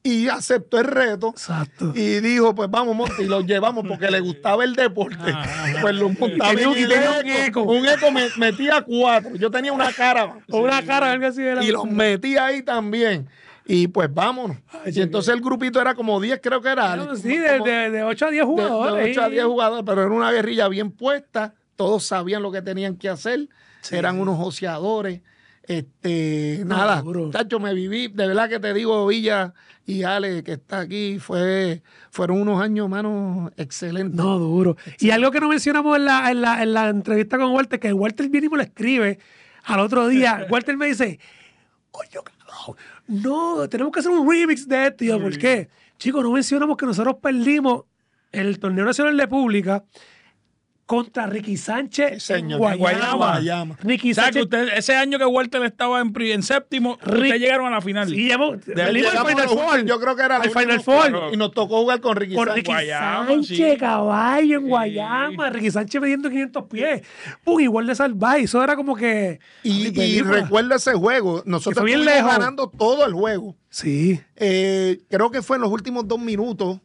y aceptó el reto. Exacto. Y dijo, pues vamos, y lo llevamos porque le gustaba el deporte. Ah, ah, ah. pues lo montaba un eco. Un eco metía cuatro. Yo tenía una cara. Una cara, algo así Y los metí ahí también y pues vámonos. y entonces el grupito era como 10, creo que era. sí, de, 8 a 10 jugadores. De, 8 a 10 jugadores, pero era una guerrilla bien puesta, todos sabían lo que tenían que hacer, eran unos ociadores. Este, nada, Tacho, me viví, de verdad que te digo, Villa y Ale, que está aquí, fue, fueron unos años, hermano, excelentes. No, duro. Y algo que no mencionamos en la, entrevista con Walter, que Walter viene y me escribe al otro día. Walter me dice, oye, cabrón, no, tenemos que hacer un remix de esto. ¿por qué? Chicos, no mencionamos que nosotros perdimos el Torneo Nacional de Pública contra Ricky Sánchez en Guayama. Ricky Sánchez. ese año que Walter estaba en, séptimo, ustedes llegaron a la final. Sí, llegamos, al Final Four. Yo creo que era el Final Four. Y nos tocó jugar con Ricky, Sánchez. Ricky Guayama, Sánchez. caballo, en Guayama. Ricky Sánchez pidiendo 500 pies. Pum, igual de salvaje. Eso era como que... Y, y recuerda ese juego. Nosotros estuvimos ganando todo el juego. Sí. Eh, creo que fue en los últimos dos minutos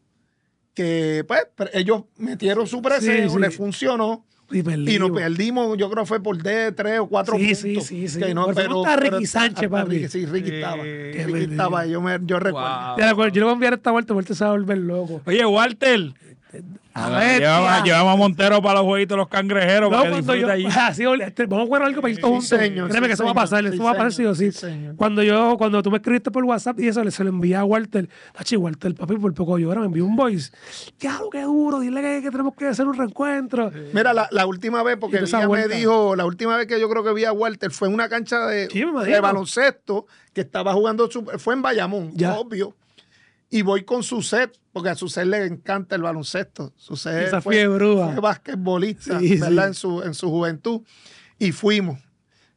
que pues ellos metieron su presión, sí, les funcionó. Y, y, nos perdimos, yo creo fue por D, tres o cuatro sí, puntos. Sí, sí, sí. No, está Ricky Sánchez, papi. Ricky, sí, Ricky estaba. Ricky estaba, yo, me, yo recuerdo. Yo le voy a enviar esta vuelta, Walter se va a volver loco. Oye, Walter, a ah, ver, llevamos, a Montero para los jueguitos los cangrejeros. Este, vamos a jugar algo para Créeme que eso va a pasar, va a pasar Cuando yo, cuando tú me escribiste por WhatsApp y eso se lo envié a Walter. Walter, papi, por poco yo ahora me envió un voice. Claro, que duro, dile que, tenemos que hacer un reencuentro. Mira, la, última vez, porque ella me dijo, la última vez que yo creo que vi a Walter fue en una cancha de, baloncesto que estaba jugando, fue en Bayamón, obvio y voy con su set, porque a set le encanta el baloncesto. Suset Esa fue, fue basquetbolista, ¿verdad? En, su, en su juventud. Y fuimos.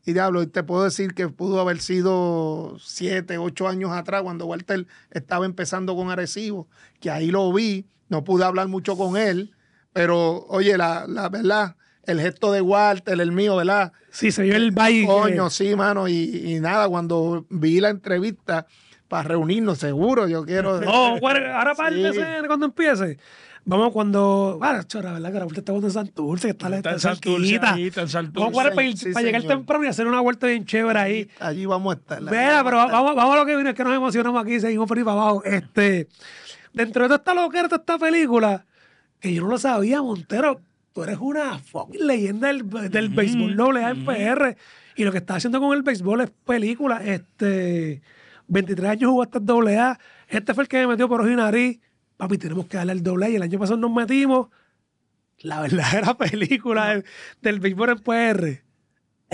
Y diablo, te puedo decir que pudo haber sido siete, ocho años atrás, cuando Walter estaba empezando con Arecibo, que ahí lo vi, no pude hablar mucho con él, pero oye, la, verdad, el gesto de Walter, el mío, ¿verdad? Sí, se vio el baile. Coño, sí, mano, y, y nada, cuando vi la entrevista, para reunirnos, seguro. Yo quiero. No, ahora para sí. cuando empiece. Vamos cuando. Bueno, ah, chora, ¿verdad? Que la vuelta está en Santurce, que está, está, está Vamos a para, para llegar temprano y hacer una vuelta bien chévere ahí. Allí vamos a estar. Vea, pero vamos, vamos, a lo que viene, es que nos emocionamos aquí, seguimos por ahí para abajo. Este, dentro de toda esta loquera, toda esta película, que yo no lo sabía, Montero, tú eres una fucking leyenda del, béisbol noble en Y lo que estás haciendo con el béisbol es película. Este. 23 años jugó hasta el doble A. Este fue el que me metió por ojo Papi, tenemos que darle el doble A. Y el año pasado nos metimos. La verdadera película del, béisbol en PR. Es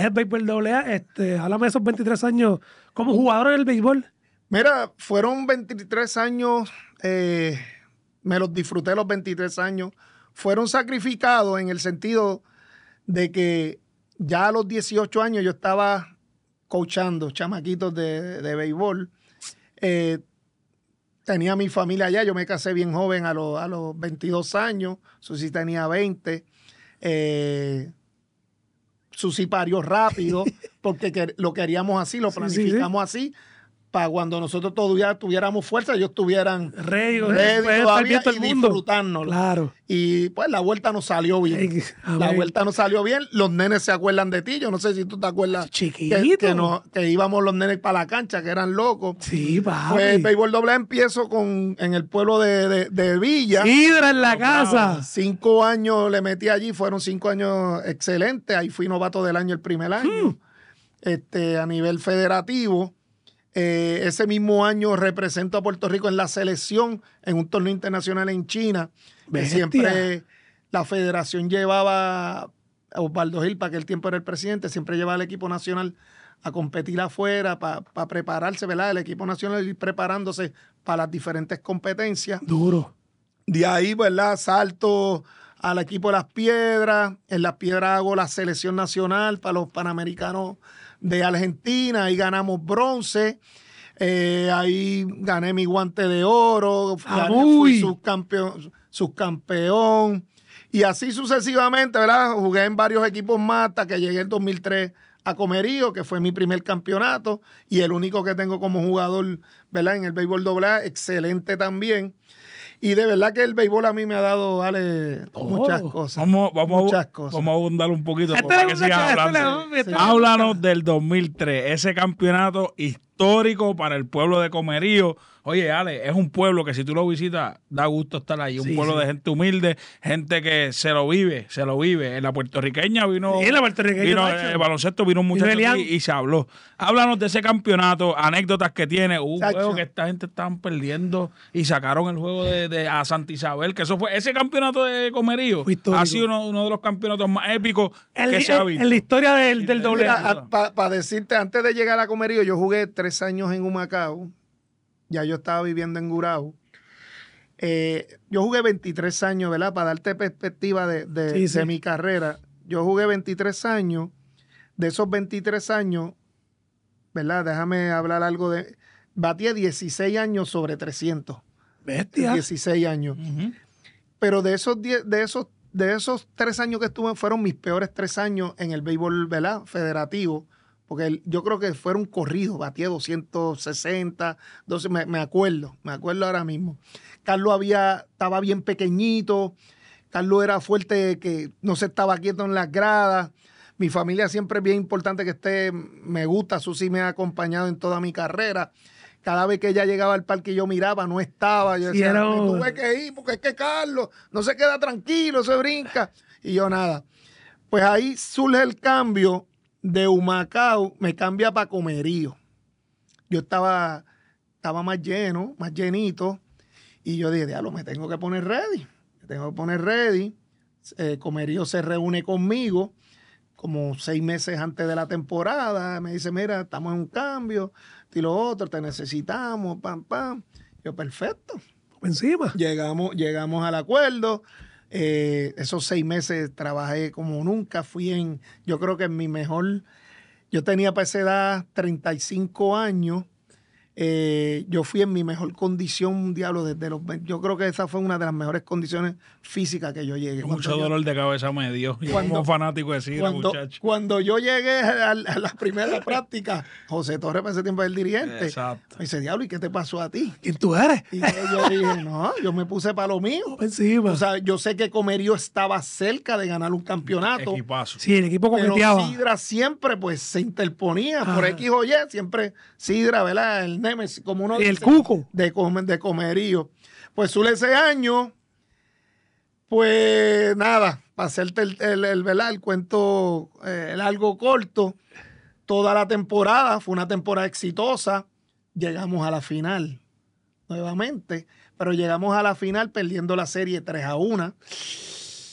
el béisbol doble A. Este, háblame de esos 23 años como jugador en el béisbol. Mira, fueron 23 años. Eh, me los disfruté los 23 años. Fueron sacrificados en el sentido de que ya a los 18 años yo estaba coachando chamaquitos de, béisbol. Eh, tenía mi familia allá, yo me casé bien joven a, a los 22 años, Susi tenía 20. Eh, Susi parió rápido porque lo queríamos así, lo planificamos así para cuando nosotros todavía tuviéramos fuerza, ellos estuvieran ready, ready todavía y disfrutarnos. Claro. Y pues la vuelta no salió bien. la vuelta no salió bien. Los nenes se acuerdan de ti. Yo no sé si tú te acuerdas. Chiquitito. Que, que, íbamos los nenes para la cancha, que eran locos. Sí, papi. Pues béisbol doble empiezo con, en el pueblo de, de, Villa. Hidra en la casa. Cinco años le metí allí. Fueron cinco años excelentes. Ahí fui novato del año el primer año. Hmm. Este, a nivel federativo eh, ese mismo año represento a Puerto Rico en la selección en un torneo internacional en China. Eh, siempre la federación llevaba a Osvaldo Gil, para que el tiempo era el presidente, siempre llevaba al equipo nacional a competir afuera para prepararse, ¿verdad? El equipo nacional ir preparándose para las diferentes competencias. Duro. De ahí, ¿verdad? Salto al equipo de las piedras. En las piedras hago la selección nacional para los panamericanos de Argentina, ahí ganamos bronce. Eh, ahí gané mi guante de oro, ah, fui subcampeón, Y así sucesivamente, ¿verdad? Jugué en varios equipos más hasta que llegué el 2003 a Comerío, que fue mi primer campeonato y el único que tengo como jugador, ¿verdad? En el béisbol doble excelente también. Y de verdad que el béisbol a mí me ha dado, muchas cosas. Vamos, vamos, Vamos a abundar un poquito. para que hablando. Háblanos del 2003, ese campeonato histórico histórico para el pueblo de Comerío. Oye, Ale, es un pueblo que si tú lo visitas, da gusto estar ahí. Un pueblo de gente humilde, gente que se lo vive, se lo vive. En la puertorriqueña vino. En la puertorriqueña. Vino, el, eh, baloncesto vino mucho y, se habló. Háblanos de ese campeonato, anécdotas que tiene. Un juego que esta gente estaban perdiendo y sacaron el juego de, a Santa Isabel, que eso fue. Ese campeonato de Comerío ha sido uno, de los campeonatos más épicos que se ha visto. En la historia del, del doble. Para decirte, antes de llegar a Comerío, yo jugué tres años en Humacao, ya yo estaba viviendo en Gurao. Eh, yo jugué 23 años, ¿verdad? Para darte perspectiva de, de, mi carrera. Yo jugué 23 años. De esos 23 años, ¿verdad? Déjame hablar algo de... Batía 16 años sobre 300. Bestia. 16 años. Pero de esos, 10, de, esos, de esos tres años que estuve, fueron mis peores tres años en el béisbol, ¿verdad? Federativo porque yo creo que un corrido, batía 260, 12, me, me, acuerdo, me acuerdo ahora mismo. Carlos había, estaba bien pequeñito, Carlos era fuerte, que no se estaba quieto en las gradas. Mi familia siempre es bien importante que esté, me gusta, Susi me ha acompañado en toda mi carrera cada vez que ella llegaba al parque yo miraba, no estaba. Yo decía, tuve que ir porque es que Carlos no se queda tranquilo, se brinca. Y yo nada. Pues ahí surge el cambio de Humacao me cambia para Comerío. Yo estaba, estaba más lleno, más llenito, y yo dije, diablo, me tengo que poner ready. Me tengo que poner ready. Eh, Comerío se reúne conmigo como seis meses antes de la temporada. Me dice, mira, estamos en un cambio, y lo otro, te necesitamos, pam, pam. Yo, perfecto. Encima. Llegamos, llegamos al acuerdo. Eh, esos seis meses trabajé como nunca, fui en, yo creo que en mi mejor, yo tenía para esa edad 35 años eh, yo fui en mi mejor condición, diablo, desde los Yo creo que esa fue una de las mejores condiciones físicas que yo llegué. Mucho dolor de cabeza me dio. Cuando, yo como fanático de Sidra cuando, Cuando yo llegué a, las la primera práctica, José Torres, para ese tiempo, el dirigente. Exacto. Me dice, diablo, ¿y qué te pasó a ti? ¿Quién tú eres? Y yo, dije, no, yo me puse para lo mío. O sea, yo sé que Comerio estaba cerca de ganar un campeonato. Equipazo. Sí, el equipo Pero Sidra siempre, pues, se interponía por X o Y. Siempre Sidra, ¿verdad? El como uno el cuco. De, de comerío. Pues suele ese año, pues nada, para hacerte el, el, el cuento eh, algo corto, toda la temporada fue una temporada exitosa, llegamos a la final nuevamente, pero llegamos a la final perdiendo la serie 3 a 1.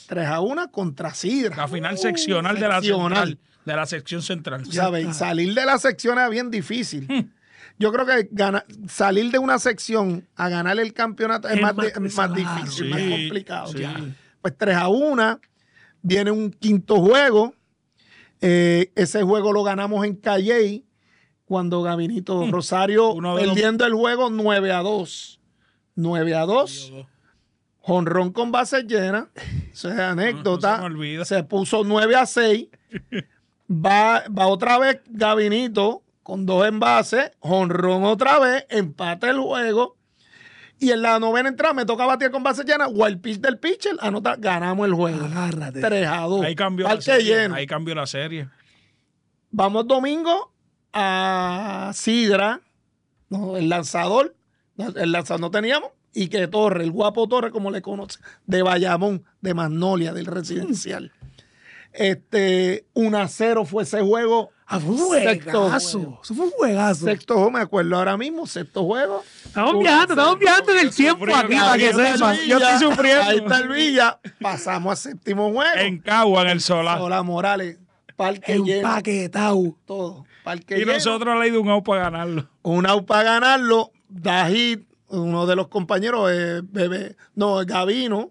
3 a 1 contra Sidra. La final seccional, de la de la sección central. Ah. Salir de la sección era bien difícil. Hmm yo creo que salir de una sección a ganar el campeonato es, más, difícil, más complicado. Pues 3 a 1, viene un quinto juego. Eh, ese juego lo ganamos en Calley cuando Gabinito hmm. Rosario perdiendo el juego 9 a 2. 9 a 2. Jonrón con base llena. Esa es anécdota. se, puso 9 a 6. Va, va otra vez Gabinito con dos envases, honrón otra vez, empate el juego. Y en la novena entrada me toca batir con base llena, wild pitch del pitcher, anota, ganamos el juego. Agárrate. 3 a Ahí cambió la serie. Ahí cambió la serie. Vamos domingo a Sidra, el lanzador, el lanzador no teníamos, y que Torre, el guapo Torre, como le conoce, de Bayamón, de Magnolia, del residencial. Este, 1 a 0 fue ese juego Ah, fue un juegazo. Eso fue un juegazo. Sexto juego, me acuerdo ahora mismo, sexto juego. Estamos viajando, estamos viajando en el tiempo aquí, para que Yo estoy sufriendo. Ahí está el Villa. Pasamos a séptimo juego. En Cagua, en el Solá. Solá Morales. Parque Paquetau. Todo. y nosotros le dimos un au para ganarlo. Un au para ganarlo. Dajit, uno de los compañeros, eh, Bebé no, Gavino.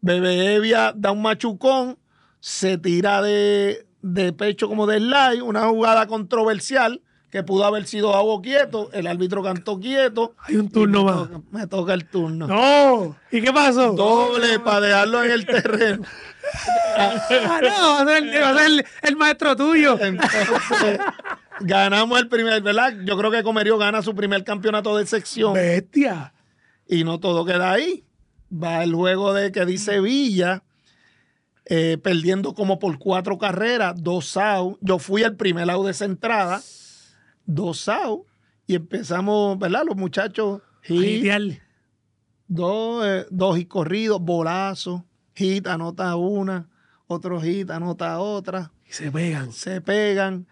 Bebe Evia da un machucón. Se tira de, de pecho como de slide, una jugada controversial que pudo haber sido agua quieto, el árbitro cantó quieto. Hay un turno más. me toca el turno. ¡No! ¿Y qué pasó? Doble para dejarlo en el terreno. ah, no, va a ser, el, maestro tuyo. ganamos el primer, ¿verdad? Yo creo que Comerio gana su primer campeonato de sección. ¡Bestia! Y no todo queda ahí. Va el juego de que dice Villa eh, perdiendo como por cuatro carreras, dos out. Yo fui al primer out de esa dos out, y empezamos, ¿verdad? Los muchachos. Hit, dos, y eh, corridos, bolazo hit, anota una, otro hit, anota otra. se pegan. Se pegan.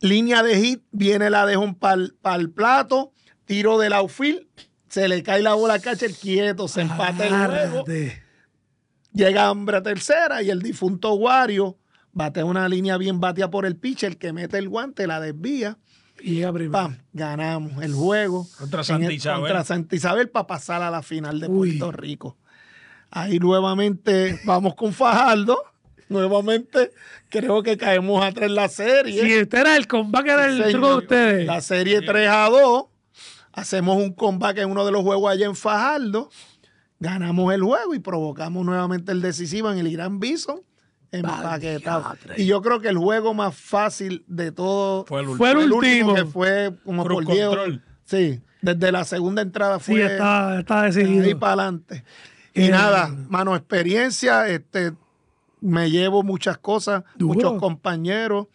Línea de hit, viene la de un para el plato, tiro del outfield, se le cae la bola al catcher quieto, se empata el juego Llega hambre tercera y el difunto Wario bate una línea bien batida por el pitcher que mete el guante, la desvía. Y llega ganamos el juego. Contra Santa Isabel. para pasar a la final de Puerto Rico. Ahí nuevamente vamos con Fajardo. Nuevamente creo que caemos atrás en la serie. Si este era el comeback, era el truco de ustedes. La serie 3 a 2. Hacemos un combate en uno de los juegos allá en Fajardo ganamos el juego y provocamos nuevamente el decisivo en el Gran Bison. Empaquetado. Y yo creo que el juego más fácil de todo fue el último, fue que fue como por Diego. Sí, desde la segunda entrada fue. Sí, está, está decidido. Ahí para adelante. Y eh, nada, mano, experiencia, este, me llevo muchas cosas, muchos compañeros.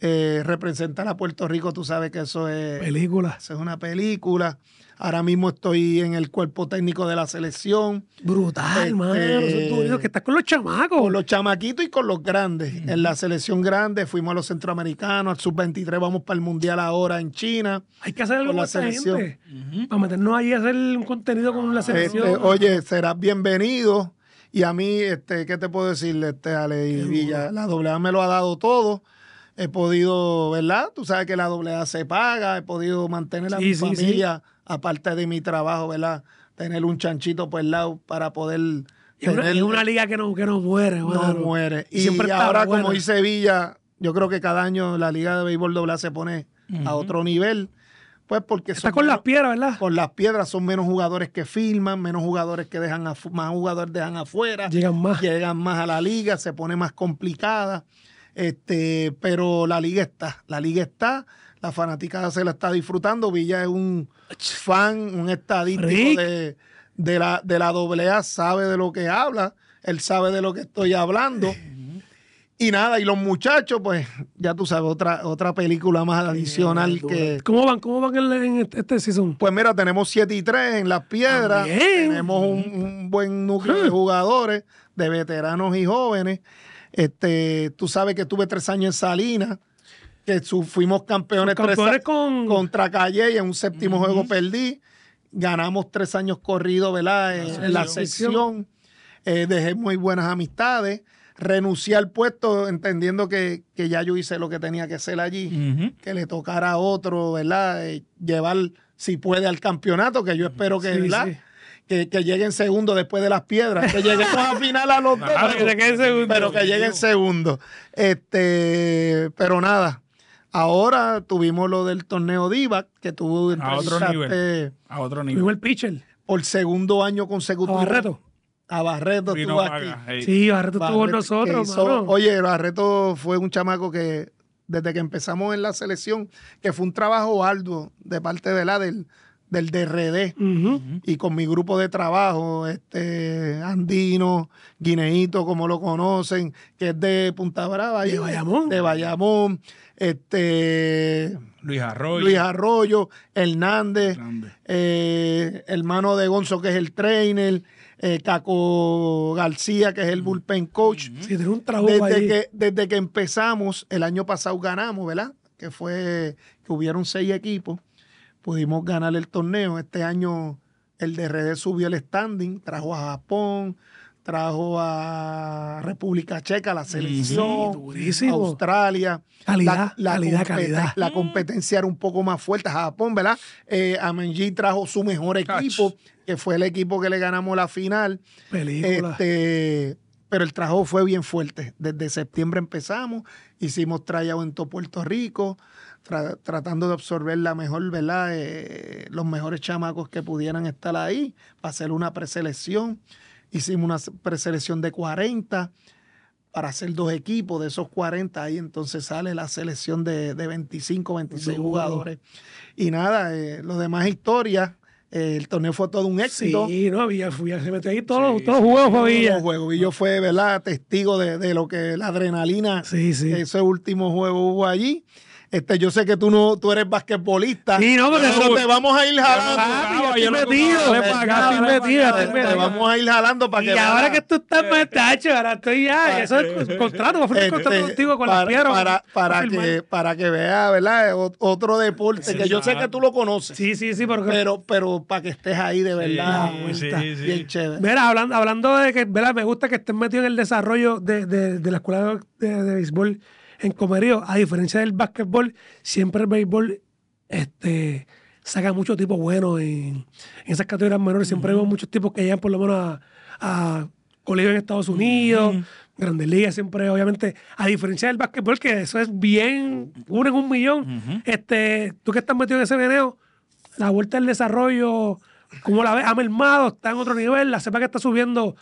Eh, representar a Puerto Rico, tú sabes que eso es. Película. es una película. Ahora mismo estoy en el cuerpo técnico de la selección. Brutal, hermano. Este, que estás con los chamacos. Con los chamaquitos y con los grandes. En la selección grande fuimos a los centroamericanos, al sub-23 vamos para el mundial ahora en China. Hay que hacer algo con la selección. Gente. Para meternos ahí a hacer un contenido con la este, selección. oye, serás bienvenido. Y a mí, este, ¿qué te puedo decirle? este, Ale Villa? La doble me lo ha dado todo he podido, ¿verdad? Tú sabes que la A se paga, he podido mantener a mi familia, aparte de mi trabajo, ¿verdad? Tener un chanchito por el lado para poder... Y una, una liga que no, muere, ¿verdad? No muere. Y, ahora, como dice Villa, yo creo que cada año la liga de béisbol A se pone a otro nivel. Pues porque Está con las piedras, ¿verdad? Con las piedras son menos jugadores que firman, menos jugadores que dejan, más jugadores dejan afuera. Llegan más. Llegan más a la liga, se pone más complicada. Este, pero la liga está, la liga está, la fanática se la está disfrutando. Villa es un fan, un estadístico de, la, de la sabe de lo que habla, él sabe de lo que estoy hablando. Y nada, y los muchachos, pues, ya tú sabes, otra, otra película más adicional que. ¿Cómo van? ¿Cómo van en este, este, season? Pues mira, tenemos 7 y 3 en las piedras. Tenemos un, un, buen núcleo de jugadores, de veteranos y jóvenes. Este, tú sabes que tuve tres años en Salinas, que fuimos campeones, contra Calle y en un séptimo juego perdí. Ganamos tres años corridos, ¿verdad? En, la sección. Eh, dejé muy buenas amistades renuncié al puesto entendiendo que, ya yo hice lo que tenía que hacer allí, que le tocara a otro, ¿verdad? Eh, llevar, si puede, al campeonato, que yo espero que, que, que lleguen segundo después de las piedras, que lleguemos a final a los dos, que pero, que lleguen segundo. Este, pero nada, ahora tuvimos lo del torneo diva que tuvo a otro nivel. A otro nivel. el pitcher. Por segundo año consecutivo. A Barreto. A Barreto estuvo aquí. Sí, Barreto, estuvo nosotros. Oye, Barreto fue un chamaco que desde que empezamos en la selección, que fue un trabajo arduo de parte de la del del DRD y con mi grupo de trabajo, este andino, Guineito, como lo conocen, que es de Punta Brava, de Bayamón, este Luis Arroyo, Luis Arroyo Hernández, eh, hermano de Gonzo que es el trainer, eh, Caco García que es el mm. bullpen coach. Mm-hmm. desde que desde que empezamos el año pasado ganamos, ¿verdad? Que fue que hubieron seis equipos pudimos ganar el torneo. Este año el DRD subió el standing, trajo a Japón, trajo a República Checa, la selección, Australia. Calidad, la, calidad, calidad. la, competencia era un poco más fuerte. Japón, ¿verdad? Eh, Amenji trajo su mejor equipo, que fue el equipo que le ganamos la final. Película. Este, pero el trabajo fue bien fuerte. Desde septiembre empezamos, hicimos tryout en todo Puerto Rico, tratando de absorber la mejor, ¿verdad? Eh, los mejores chamacos que pudieran estar ahí, para hacer una preselección. Hicimos una preselección de 40 para hacer dos equipos, de esos 40 ahí entonces sale la selección de, de 25, 26 jugadores. Y nada, eh, los demás historias, eh, el torneo fue todo un éxito. Sí, no, había fui, se metió ahí todos, los, todos juegos los juegos. Y yo fue, ¿verdad? Testigo de, de, lo que la adrenalina, sí, sí. ese último juego hubo allí. Este, yo sé que tú no, tú eres basquetbolista. Sí, no, porque pero te vamos a ir jalando. yo, Te vamos a ir jalando para que. Y ahora que tú estás eh, más tacho, ahora estoy ya. Eso es contrato, va a este, contrato contigo con las piedras. Para, para, que, para que vea, ¿verdad? Otro deporte que yo sé que tú lo conoces. Sí, sí, sí, porque. Pero, pero para que estés ahí de verdad. Bien chévere. Mira, hablando, hablando de que, ¿verdad? Me gusta que estés metido en el desarrollo de, de, de la escuela de béisbol en Comerío, a diferencia del básquetbol, siempre el béisbol este, saca muchos tipos buenos en, esas categorías menores. Siempre vemos muchos tipos que llegan por lo menos a, a colegios en Estados Unidos, grandes ligas, siempre, obviamente, a diferencia del básquetbol, que eso es bien, uno en un millón. este, tú que estás metido en ese veneo, la vuelta del desarrollo, como la ves, ha mermado, está en otro nivel, la sepa que está subiendo,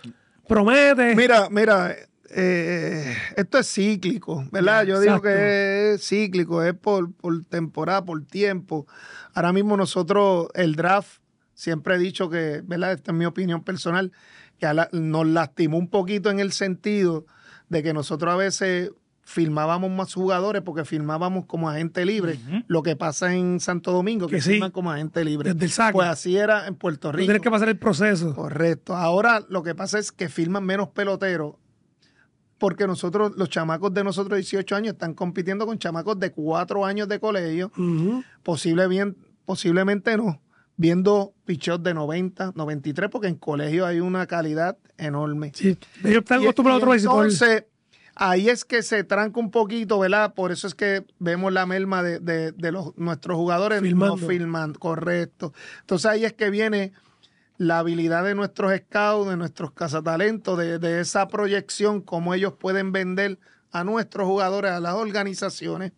promete. Mira, mira, eh, esto es cíclico, ¿verdad? Yo digo que es cíclico, es por, por temporada, por tiempo. Ahora mismo nosotros, el draft, siempre he dicho que, ¿verdad? Esta es mi opinión personal, que nos lastimó un poquito en el sentido de que nosotros a veces firmábamos más jugadores porque firmábamos como agente libre. Lo que pasa en Santo Domingo, que, firman como agente libre. Pues así era en Puerto Rico. Tienes que pasar el proceso. Correcto. Ahora lo que pasa es que firman menos peloteros porque nosotros, los chamacos de nosotros 18 años están compitiendo con chamacos de 4 años de colegio, posiblemente no, viendo pichos de 90, 93, porque en colegio hay una calidad enorme. Sí, ellos están acostumbrados a otro Entonces, ahí es que se tranca un poquito, ¿verdad? Por eso es que vemos la merma de, nuestros jugadores no filmando. correcto. Entonces ahí es que viene la habilidad de nuestros scouts, de nuestros cazatalentos, de, de esa proyección, cómo ellos pueden vender a nuestros jugadores, a las organizaciones,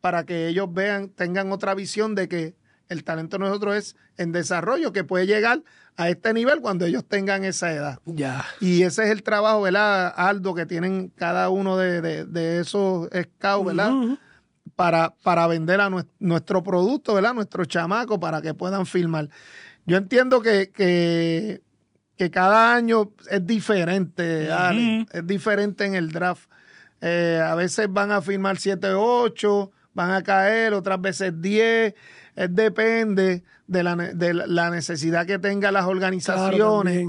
para que ellos vean, tengan otra visión de que el talento de nosotros es en desarrollo, que puede llegar a este nivel cuando ellos tengan esa edad. Y ese es el trabajo, ¿verdad, Aldo, que tienen cada uno de, esos scouts, ¿verdad? para, para vender a nuestro, producto, ¿verdad? Nuestro chamaco, para que puedan filmar yo entiendo que, cada año es diferente, es diferente en el draft. Eh, a veces van a firmar 7, 8, van a caer, otras veces 10. Eh, depende de la, necesidad que tengan las organizaciones.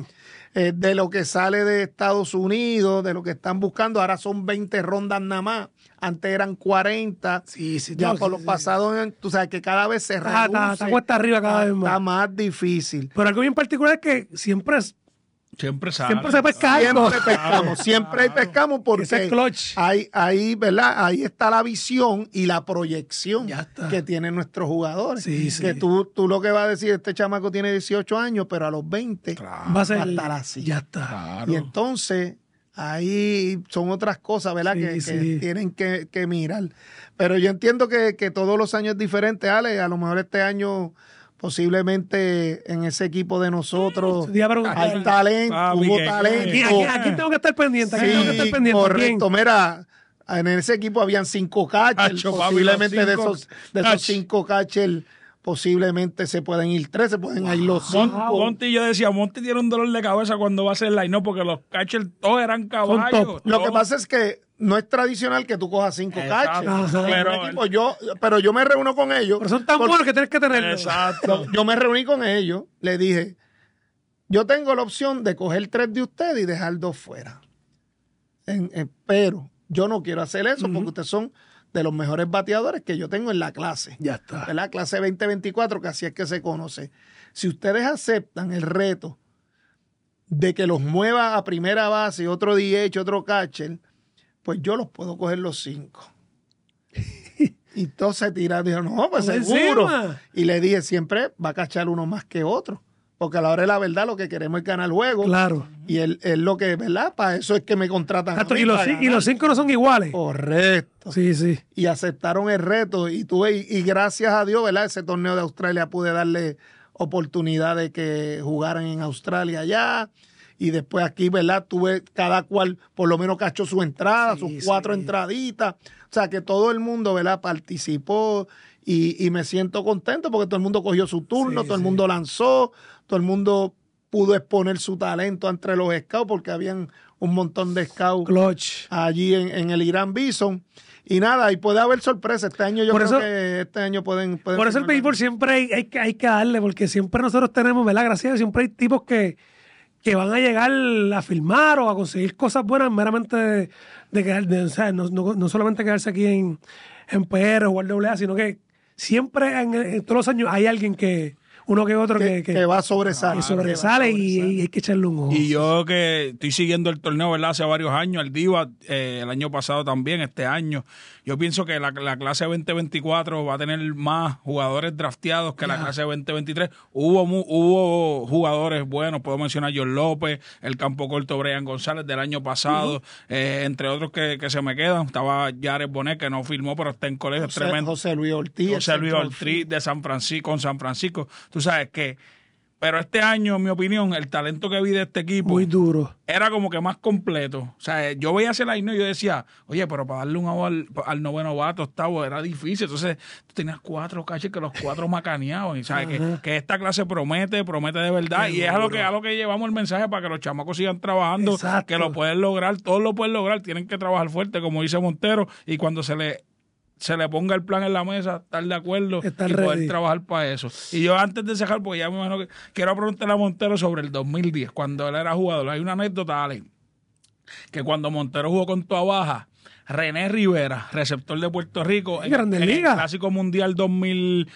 Eh, de lo que sale de Estados Unidos, de lo que están buscando. Ahora son 20 rondas nada más. Antes eran 40. Sí, sí, ya por los pasados, tú sabes que cada vez se reduce. está, arriba cada vez más. Está más difícil. Pero algo bien particular es que siempre es Siempre Siempre se pescamos. Siempre pescamos, siempre pescamos porque ahí, ¿verdad? ahí está la visión y la proyección que tienen nuestros jugadores. Que tú, tú lo que vas a decir, este chamaco tiene 18 años, pero a los 20 va a ser así. Ya está. Y entonces ahí son otras cosas, ¿verdad? que, tienen que, mirar. Pero yo entiendo que, que todos los años es diferente, Ale. A lo mejor este año posiblemente en ese equipo de nosotros hay talento, ah, hubo talento. Aquí, tengo que estar pendiente, aquí sí, tengo que estar pendiente. Correcto, mira, en ese equipo habían cinco catchers, posiblemente de esos, de esos cinco catchers posiblemente se pueden ir tres, se pueden ir los cinco. Monty, yo decía, Monty tiene un dolor de cabeza cuando va a ser line, no, porque los catchers todos eran caballos. Lo que pasa es que no es tradicional que tú cojas cinco Exacto. pero, yo, pero yo me reúno con ellos. Pero son tan buenos que tienes que tenerlos. Exacto. yo me reuní con ellos, le dije, yo tengo la opción de coger tres de ustedes y dejar dos fuera. pero yo no quiero hacer eso porque ustedes son de los mejores bateadores que yo tengo en la clase. Ya está. En la clase 2024, que así es que se conoce. Si ustedes aceptan el reto de que los mueva a primera base, otro hecho otro catcher, pues yo los puedo coger los cinco. y todos se tiraron y dijeron, no, pues seguro. Y le dije, siempre va a cachar uno más que otro. Porque a la hora de la verdad lo que queremos es ganar el juego. Claro. Y él es lo que, ¿verdad? Para eso es que me contratan. a y, los, y, los, cinco no son iguales. Correcto. Sí, sí. Y aceptaron el reto. Y tuve, y, y gracias a Dios, ¿verdad? Ese torneo de Australia pude darle oportunidad de que jugaran en Australia allá y después aquí, ¿verdad? Tuve cada cual, por lo menos cachó su entrada, sus cuatro entraditas. O sea, que todo el mundo, ¿verdad? Participó y, me siento contento porque todo el mundo cogió su turno, todo el mundo lanzó, todo el mundo pudo exponer su talento entre los scouts porque habían un montón de scouts Clutch. allí en, el Irán Bison. Y nada, y puede haber sorpresa. Este año yo creo que este año pueden. por eso el béisbol siempre hay, hay, hay, que darle, porque siempre nosotros tenemos, ¿verdad? Gracias, siempre hay tipos que, que van a llegar a firmar o a conseguir cosas buenas meramente de, de no, no, solamente quedarse aquí en, en PR o WA, sino que siempre en, todos los años hay alguien que uno que otro que, que, ah, va a sobresale, y, Y, hay que echarle un ojo. Y yo que estoy siguiendo el torneo, ¿verdad? Hace varios años, el Diva, eh, el año pasado también, este año, yo pienso que la, la clase 2024 va a tener más jugadores drafteados que la clase 2023. Hubo, hubo jugadores buenos, puedo mencionar John López, el campo corto Brian González del año pasado, eh, entre otros que, se me quedan. Estaba Jared Bonet, que no firmó, pero está en colegio tremendo. José Luis Ortiz. José Luis Ortiz de San Francisco, con San Francisco. Tú sabes que pero este año, en mi opinión, el talento que vi de este equipo. duro. Era como que más completo. O sea, eh, yo veía ese line y yo decía, oye, pero para darle un agua al, noveno vato, octavo, era difícil. Entonces, tú tenías cuatro caches que los cuatro macaneaban. Y sabes que, que, esta clase promete, promete de verdad. y es a lo, que, a que llevamos el mensaje para que los chamacos sigan trabajando, que lo pueden lograr, todos lo pueden lograr. Tienen que trabajar fuerte, como dice Montero. Y cuando se le se le ponga el plan en la mesa, estar de acuerdo y poder trabajar para eso. Y yo antes de cerrar, porque ya me imagino que quiero preguntarle a Montero sobre el 2010, cuando él era jugador. Hay una anécdota, Ale, que cuando Montero jugó con tu Baja, René Rivera, receptor de Puerto Rico, en, en el Clásico Mundial 2000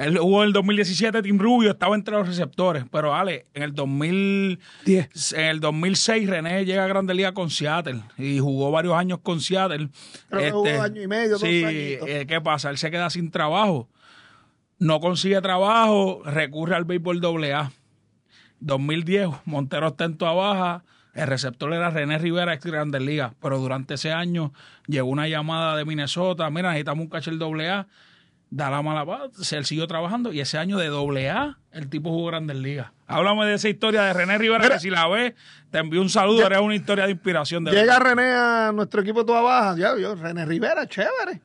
él en el 2017, Tim Rubio estaba entre los receptores, pero Ale, en el 2010, el 2006 René llega a Grande Liga con Seattle y jugó varios años con Seattle. este, año y medio, sí, eh, ¿qué pasa? Él se queda sin trabajo, no consigue trabajo, recurre al béisbol AA. 2010, Montero está en baja, el receptor era René Rivera, ex Grande Liga. pero durante ese año llegó una llamada de Minnesota, mira, necesitamos un doble AA da la mala paz, él siguió trabajando y ese año de doble A el tipo jugó Grandes Ligas. Háblame de esa historia de René Rivera, que si la ves, te envío un saludo, era una historia de inspiración. De llega René a nuestro equipo toda baja, ya, yo, René Rivera, chévere.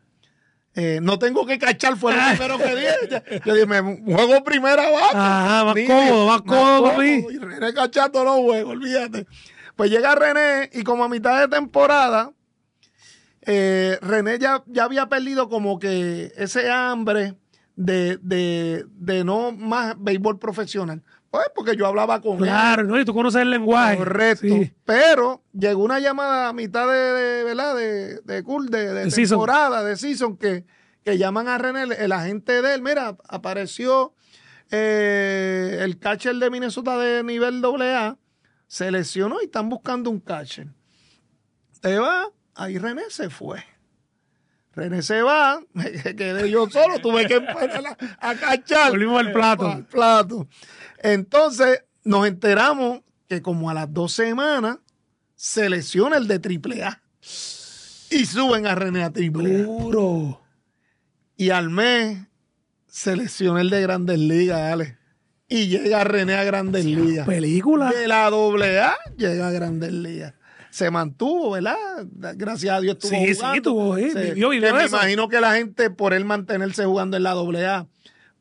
Eh, no tengo que cachar, fue el ah. primero que dije. Yo dije, me juego primera base. Ajá, ah, más cómodo, más, cómodo, Y René cachando los juegos, olvídate. Pues llega René y como a mitad de temporada, eh, René ya, ya, había perdido como que ese hambre de, no más béisbol profesional. Pues porque yo hablaba con él. Claro, ¿no? y tú conoces el lenguaje. Correcto. Pero llegó una llamada a mitad de, ¿verdad? De, de, cool, de, de temporada, de season, que, que llaman a René, el, agente de él. Mira, apareció eh, el catcher de Minnesota de nivel AA, se lesionó y están buscando un catcher. Te va, ahí René se fue. René se va, me quedé yo solo, tuve que empezar a, cachar. plato. plato. Entonces nos enteramos que como a las dos semanas selecciona el de triple A. Y suben a René a triple Y al mes se lesiona el de Grandes Ligas, dale. Y llega René a Grandes Ligas. Película. De la doble A llega a Grandes Ligas se mantuvo, ¿verdad? Gracias a Dios estuvo sí, jugando. Sí, tuvo, eh, Me imagino que la gente, por él mantenerse jugando en la AA,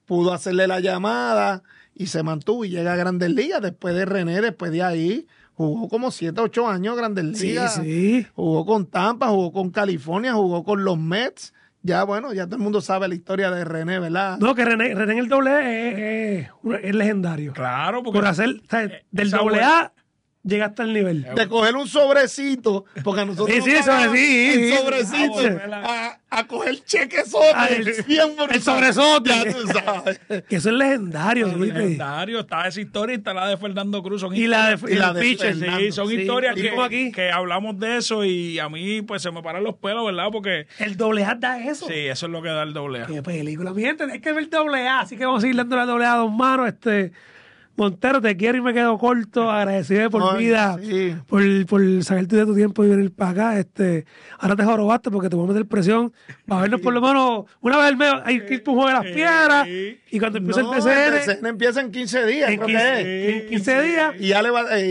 pudo hacerle la llamada y se mantuvo y llega a Grandes Ligas después de René, después de ahí. Jugó como 7, 8 años Grandes Ligas. Sí, sí. Jugó con Tampa, jugó con California, jugó con los Mets. Ya, bueno, ya todo el mundo sabe la historia de René, ¿verdad? No, que René, en el doble es, legendario. Claro, porque. Por hacer. Eh, del doble A llega hasta el nivel. De coger un sobrecito, porque nosotros. Sí, sí, sobrecito. sobrecito. A, a, coger cheques sobre. El, el sobresote. que eso es legendario. Es legendario. Está esa historia y está la de Fernando Cruz. y la de, y la de Piches, Sí, son historias que, que hablamos de eso y a mí pues se me paran los pelos, ¿verdad? Porque. El doble A da eso. Sí, eso es lo que da el doble A. Qué película. Mi es que que ver doble A. Así que vamos a seguir dando la doble A a dos manos. Este. Montero, te quiero y me quedo corto, agradecido por vida, por, por de tu tiempo y venir para acá. Este, ahora te jorobaste porque te voy a meter presión para vernos por lo menos una vez al mes. Hay que ir juego de las piedras y cuando empieza el PCN. empieza en 15 días, en 15, días. Y ya le va. Eh,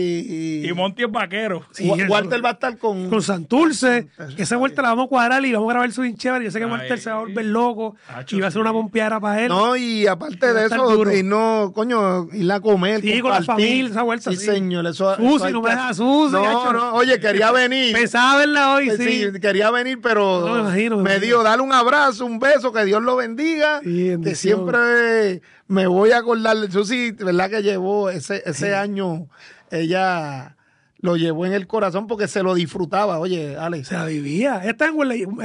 y, y, Monty es vaquero. y Walter va a estar con. Con Santurce. esa vuelta la vamos a cuadrar y vamos a grabar su bien Yo sé que Walter se va a volver loco y va a ser una pompeada para él. No, y aparte de eso, y no, coño, y la sí, Con la familia, esa vuelta, sí, sí, señor. Susi, no me dejas Susi. No, oye, quería venir. Pensaba verla hoy, pues sí. Quería venir, pero me, dio, dale un abrazo, un beso, que Dios lo bendiga. Sí, que siempre me voy a acordar. Susi, ¿verdad? Que llevó ese, ese año, ella lo llevó en el corazón porque se lo disfrutaba. Oye, Alex. Se la vivía. en era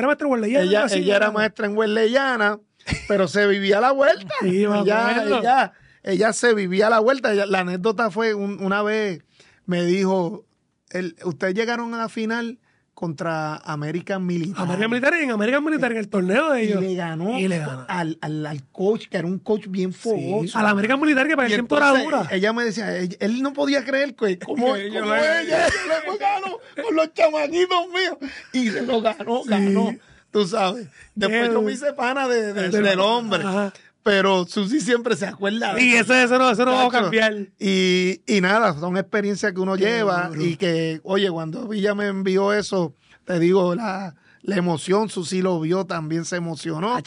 maestra en Huelleyana. Ella, era maestra en Huelleyana, pero se vivía la vuelta. Sí, ya ya ella se vivía la vuelta. la anécdota fue una vez me dijo, ustedes llegaron a la final contra American Militar. American Militar en América Militar en el torneo de ellos. Y le ganó, Al, coach, que era un coach bien fogoso. A al American Militar que parecía el Ella me decía, él, no podía creer que como ella le ganó con los chamanitos míos. Y se lo ganó, ganó. Tú sabes. Después yo me hice pana de, del, hombre pero Susi siempre se acuerda. Y eso, eso, no, eso a cambiar. Y, nada, son experiencias que uno lleva y que, oye, cuando Villa me envió eso, te digo, la, la emoción, Susi lo vio, también se emocionó.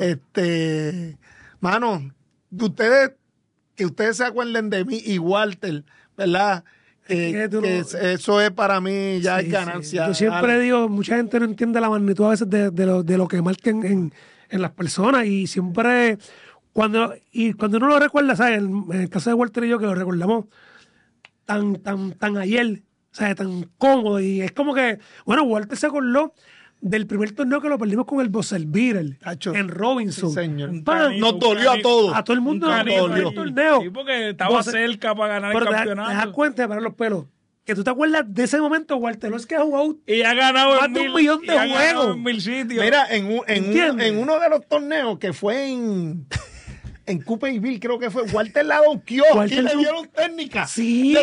Este, mano, ustedes, que ustedes se acuerden de mí y Walter, ¿verdad? Eh, eso es para mí ya es ganancia. Yo siempre digo, mucha gente no entiende la magnitud a veces de, lo, de lo que marquen en en las personas y siempre cuando y cuando uno lo recuerda, ¿sabes? En, el caso de Walter y yo que lo recordamos tan tan tan ayer, sea Tan cómodo y es como que bueno, Walter se acordó del primer torneo que lo perdimos con el Bosser Beatle en Robinson. señor. nos dolió a todos. A todo el mundo nos dolió. El torneo. porque estaba cerca para ganar el campeonato. deja cuenta de parar los pelos que tú te acuerdas de ese momento, Walter que ha jugado y ha ganado más de un millón de juegos. Mira, en, en, en uno de los torneos que fue en en y Coupeville, creo que fue. Walter la donquió y le dieron técnica. Sí.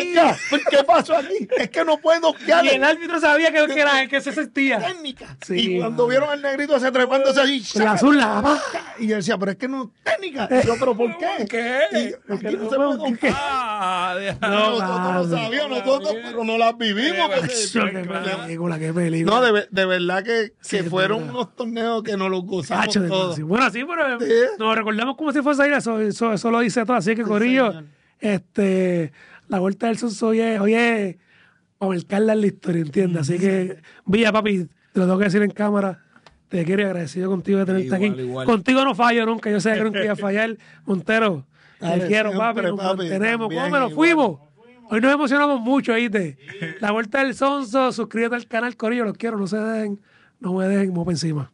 Pues, ¿Qué pasó aquí? Es que no puede donkear. Y el árbitro sabía que, era que se sentía. Técnica. y cuando vieron al negrito se trepándose allí. La azul la Y yo decía, pero es que no técnica. Y eh. yo, pero ¿por qué? ¿por ¿Qué? ¿por qué? no, se puede doquear? no, nosotros no sabíamos, nosotros, pero no las eh, vivimos. Qué peligro No, de, verdad que, que fueron unos torneos que nos los gozamos todos. Bueno, sí, pero nos recordamos como si fuese a ir eso, lo dice todo. Así que, Corillo, este, la vuelta del Sonso hoy es, hoy es Carla en la historia, entiende Así que, vía papi, te lo tengo que decir en cámara. Te quiero y agradecido contigo de tenerte aquí. Contigo no fallo nunca, yo sé que nunca iba a fallar. Montero, te quiero, papi, nos mantenemos. ¿Cómo lo fuimos? Hoy nos emocionamos mucho, te La vuelta del sonso, suscríbete al canal, Corillo, los quiero, no se den, no me dejen, mopa encima.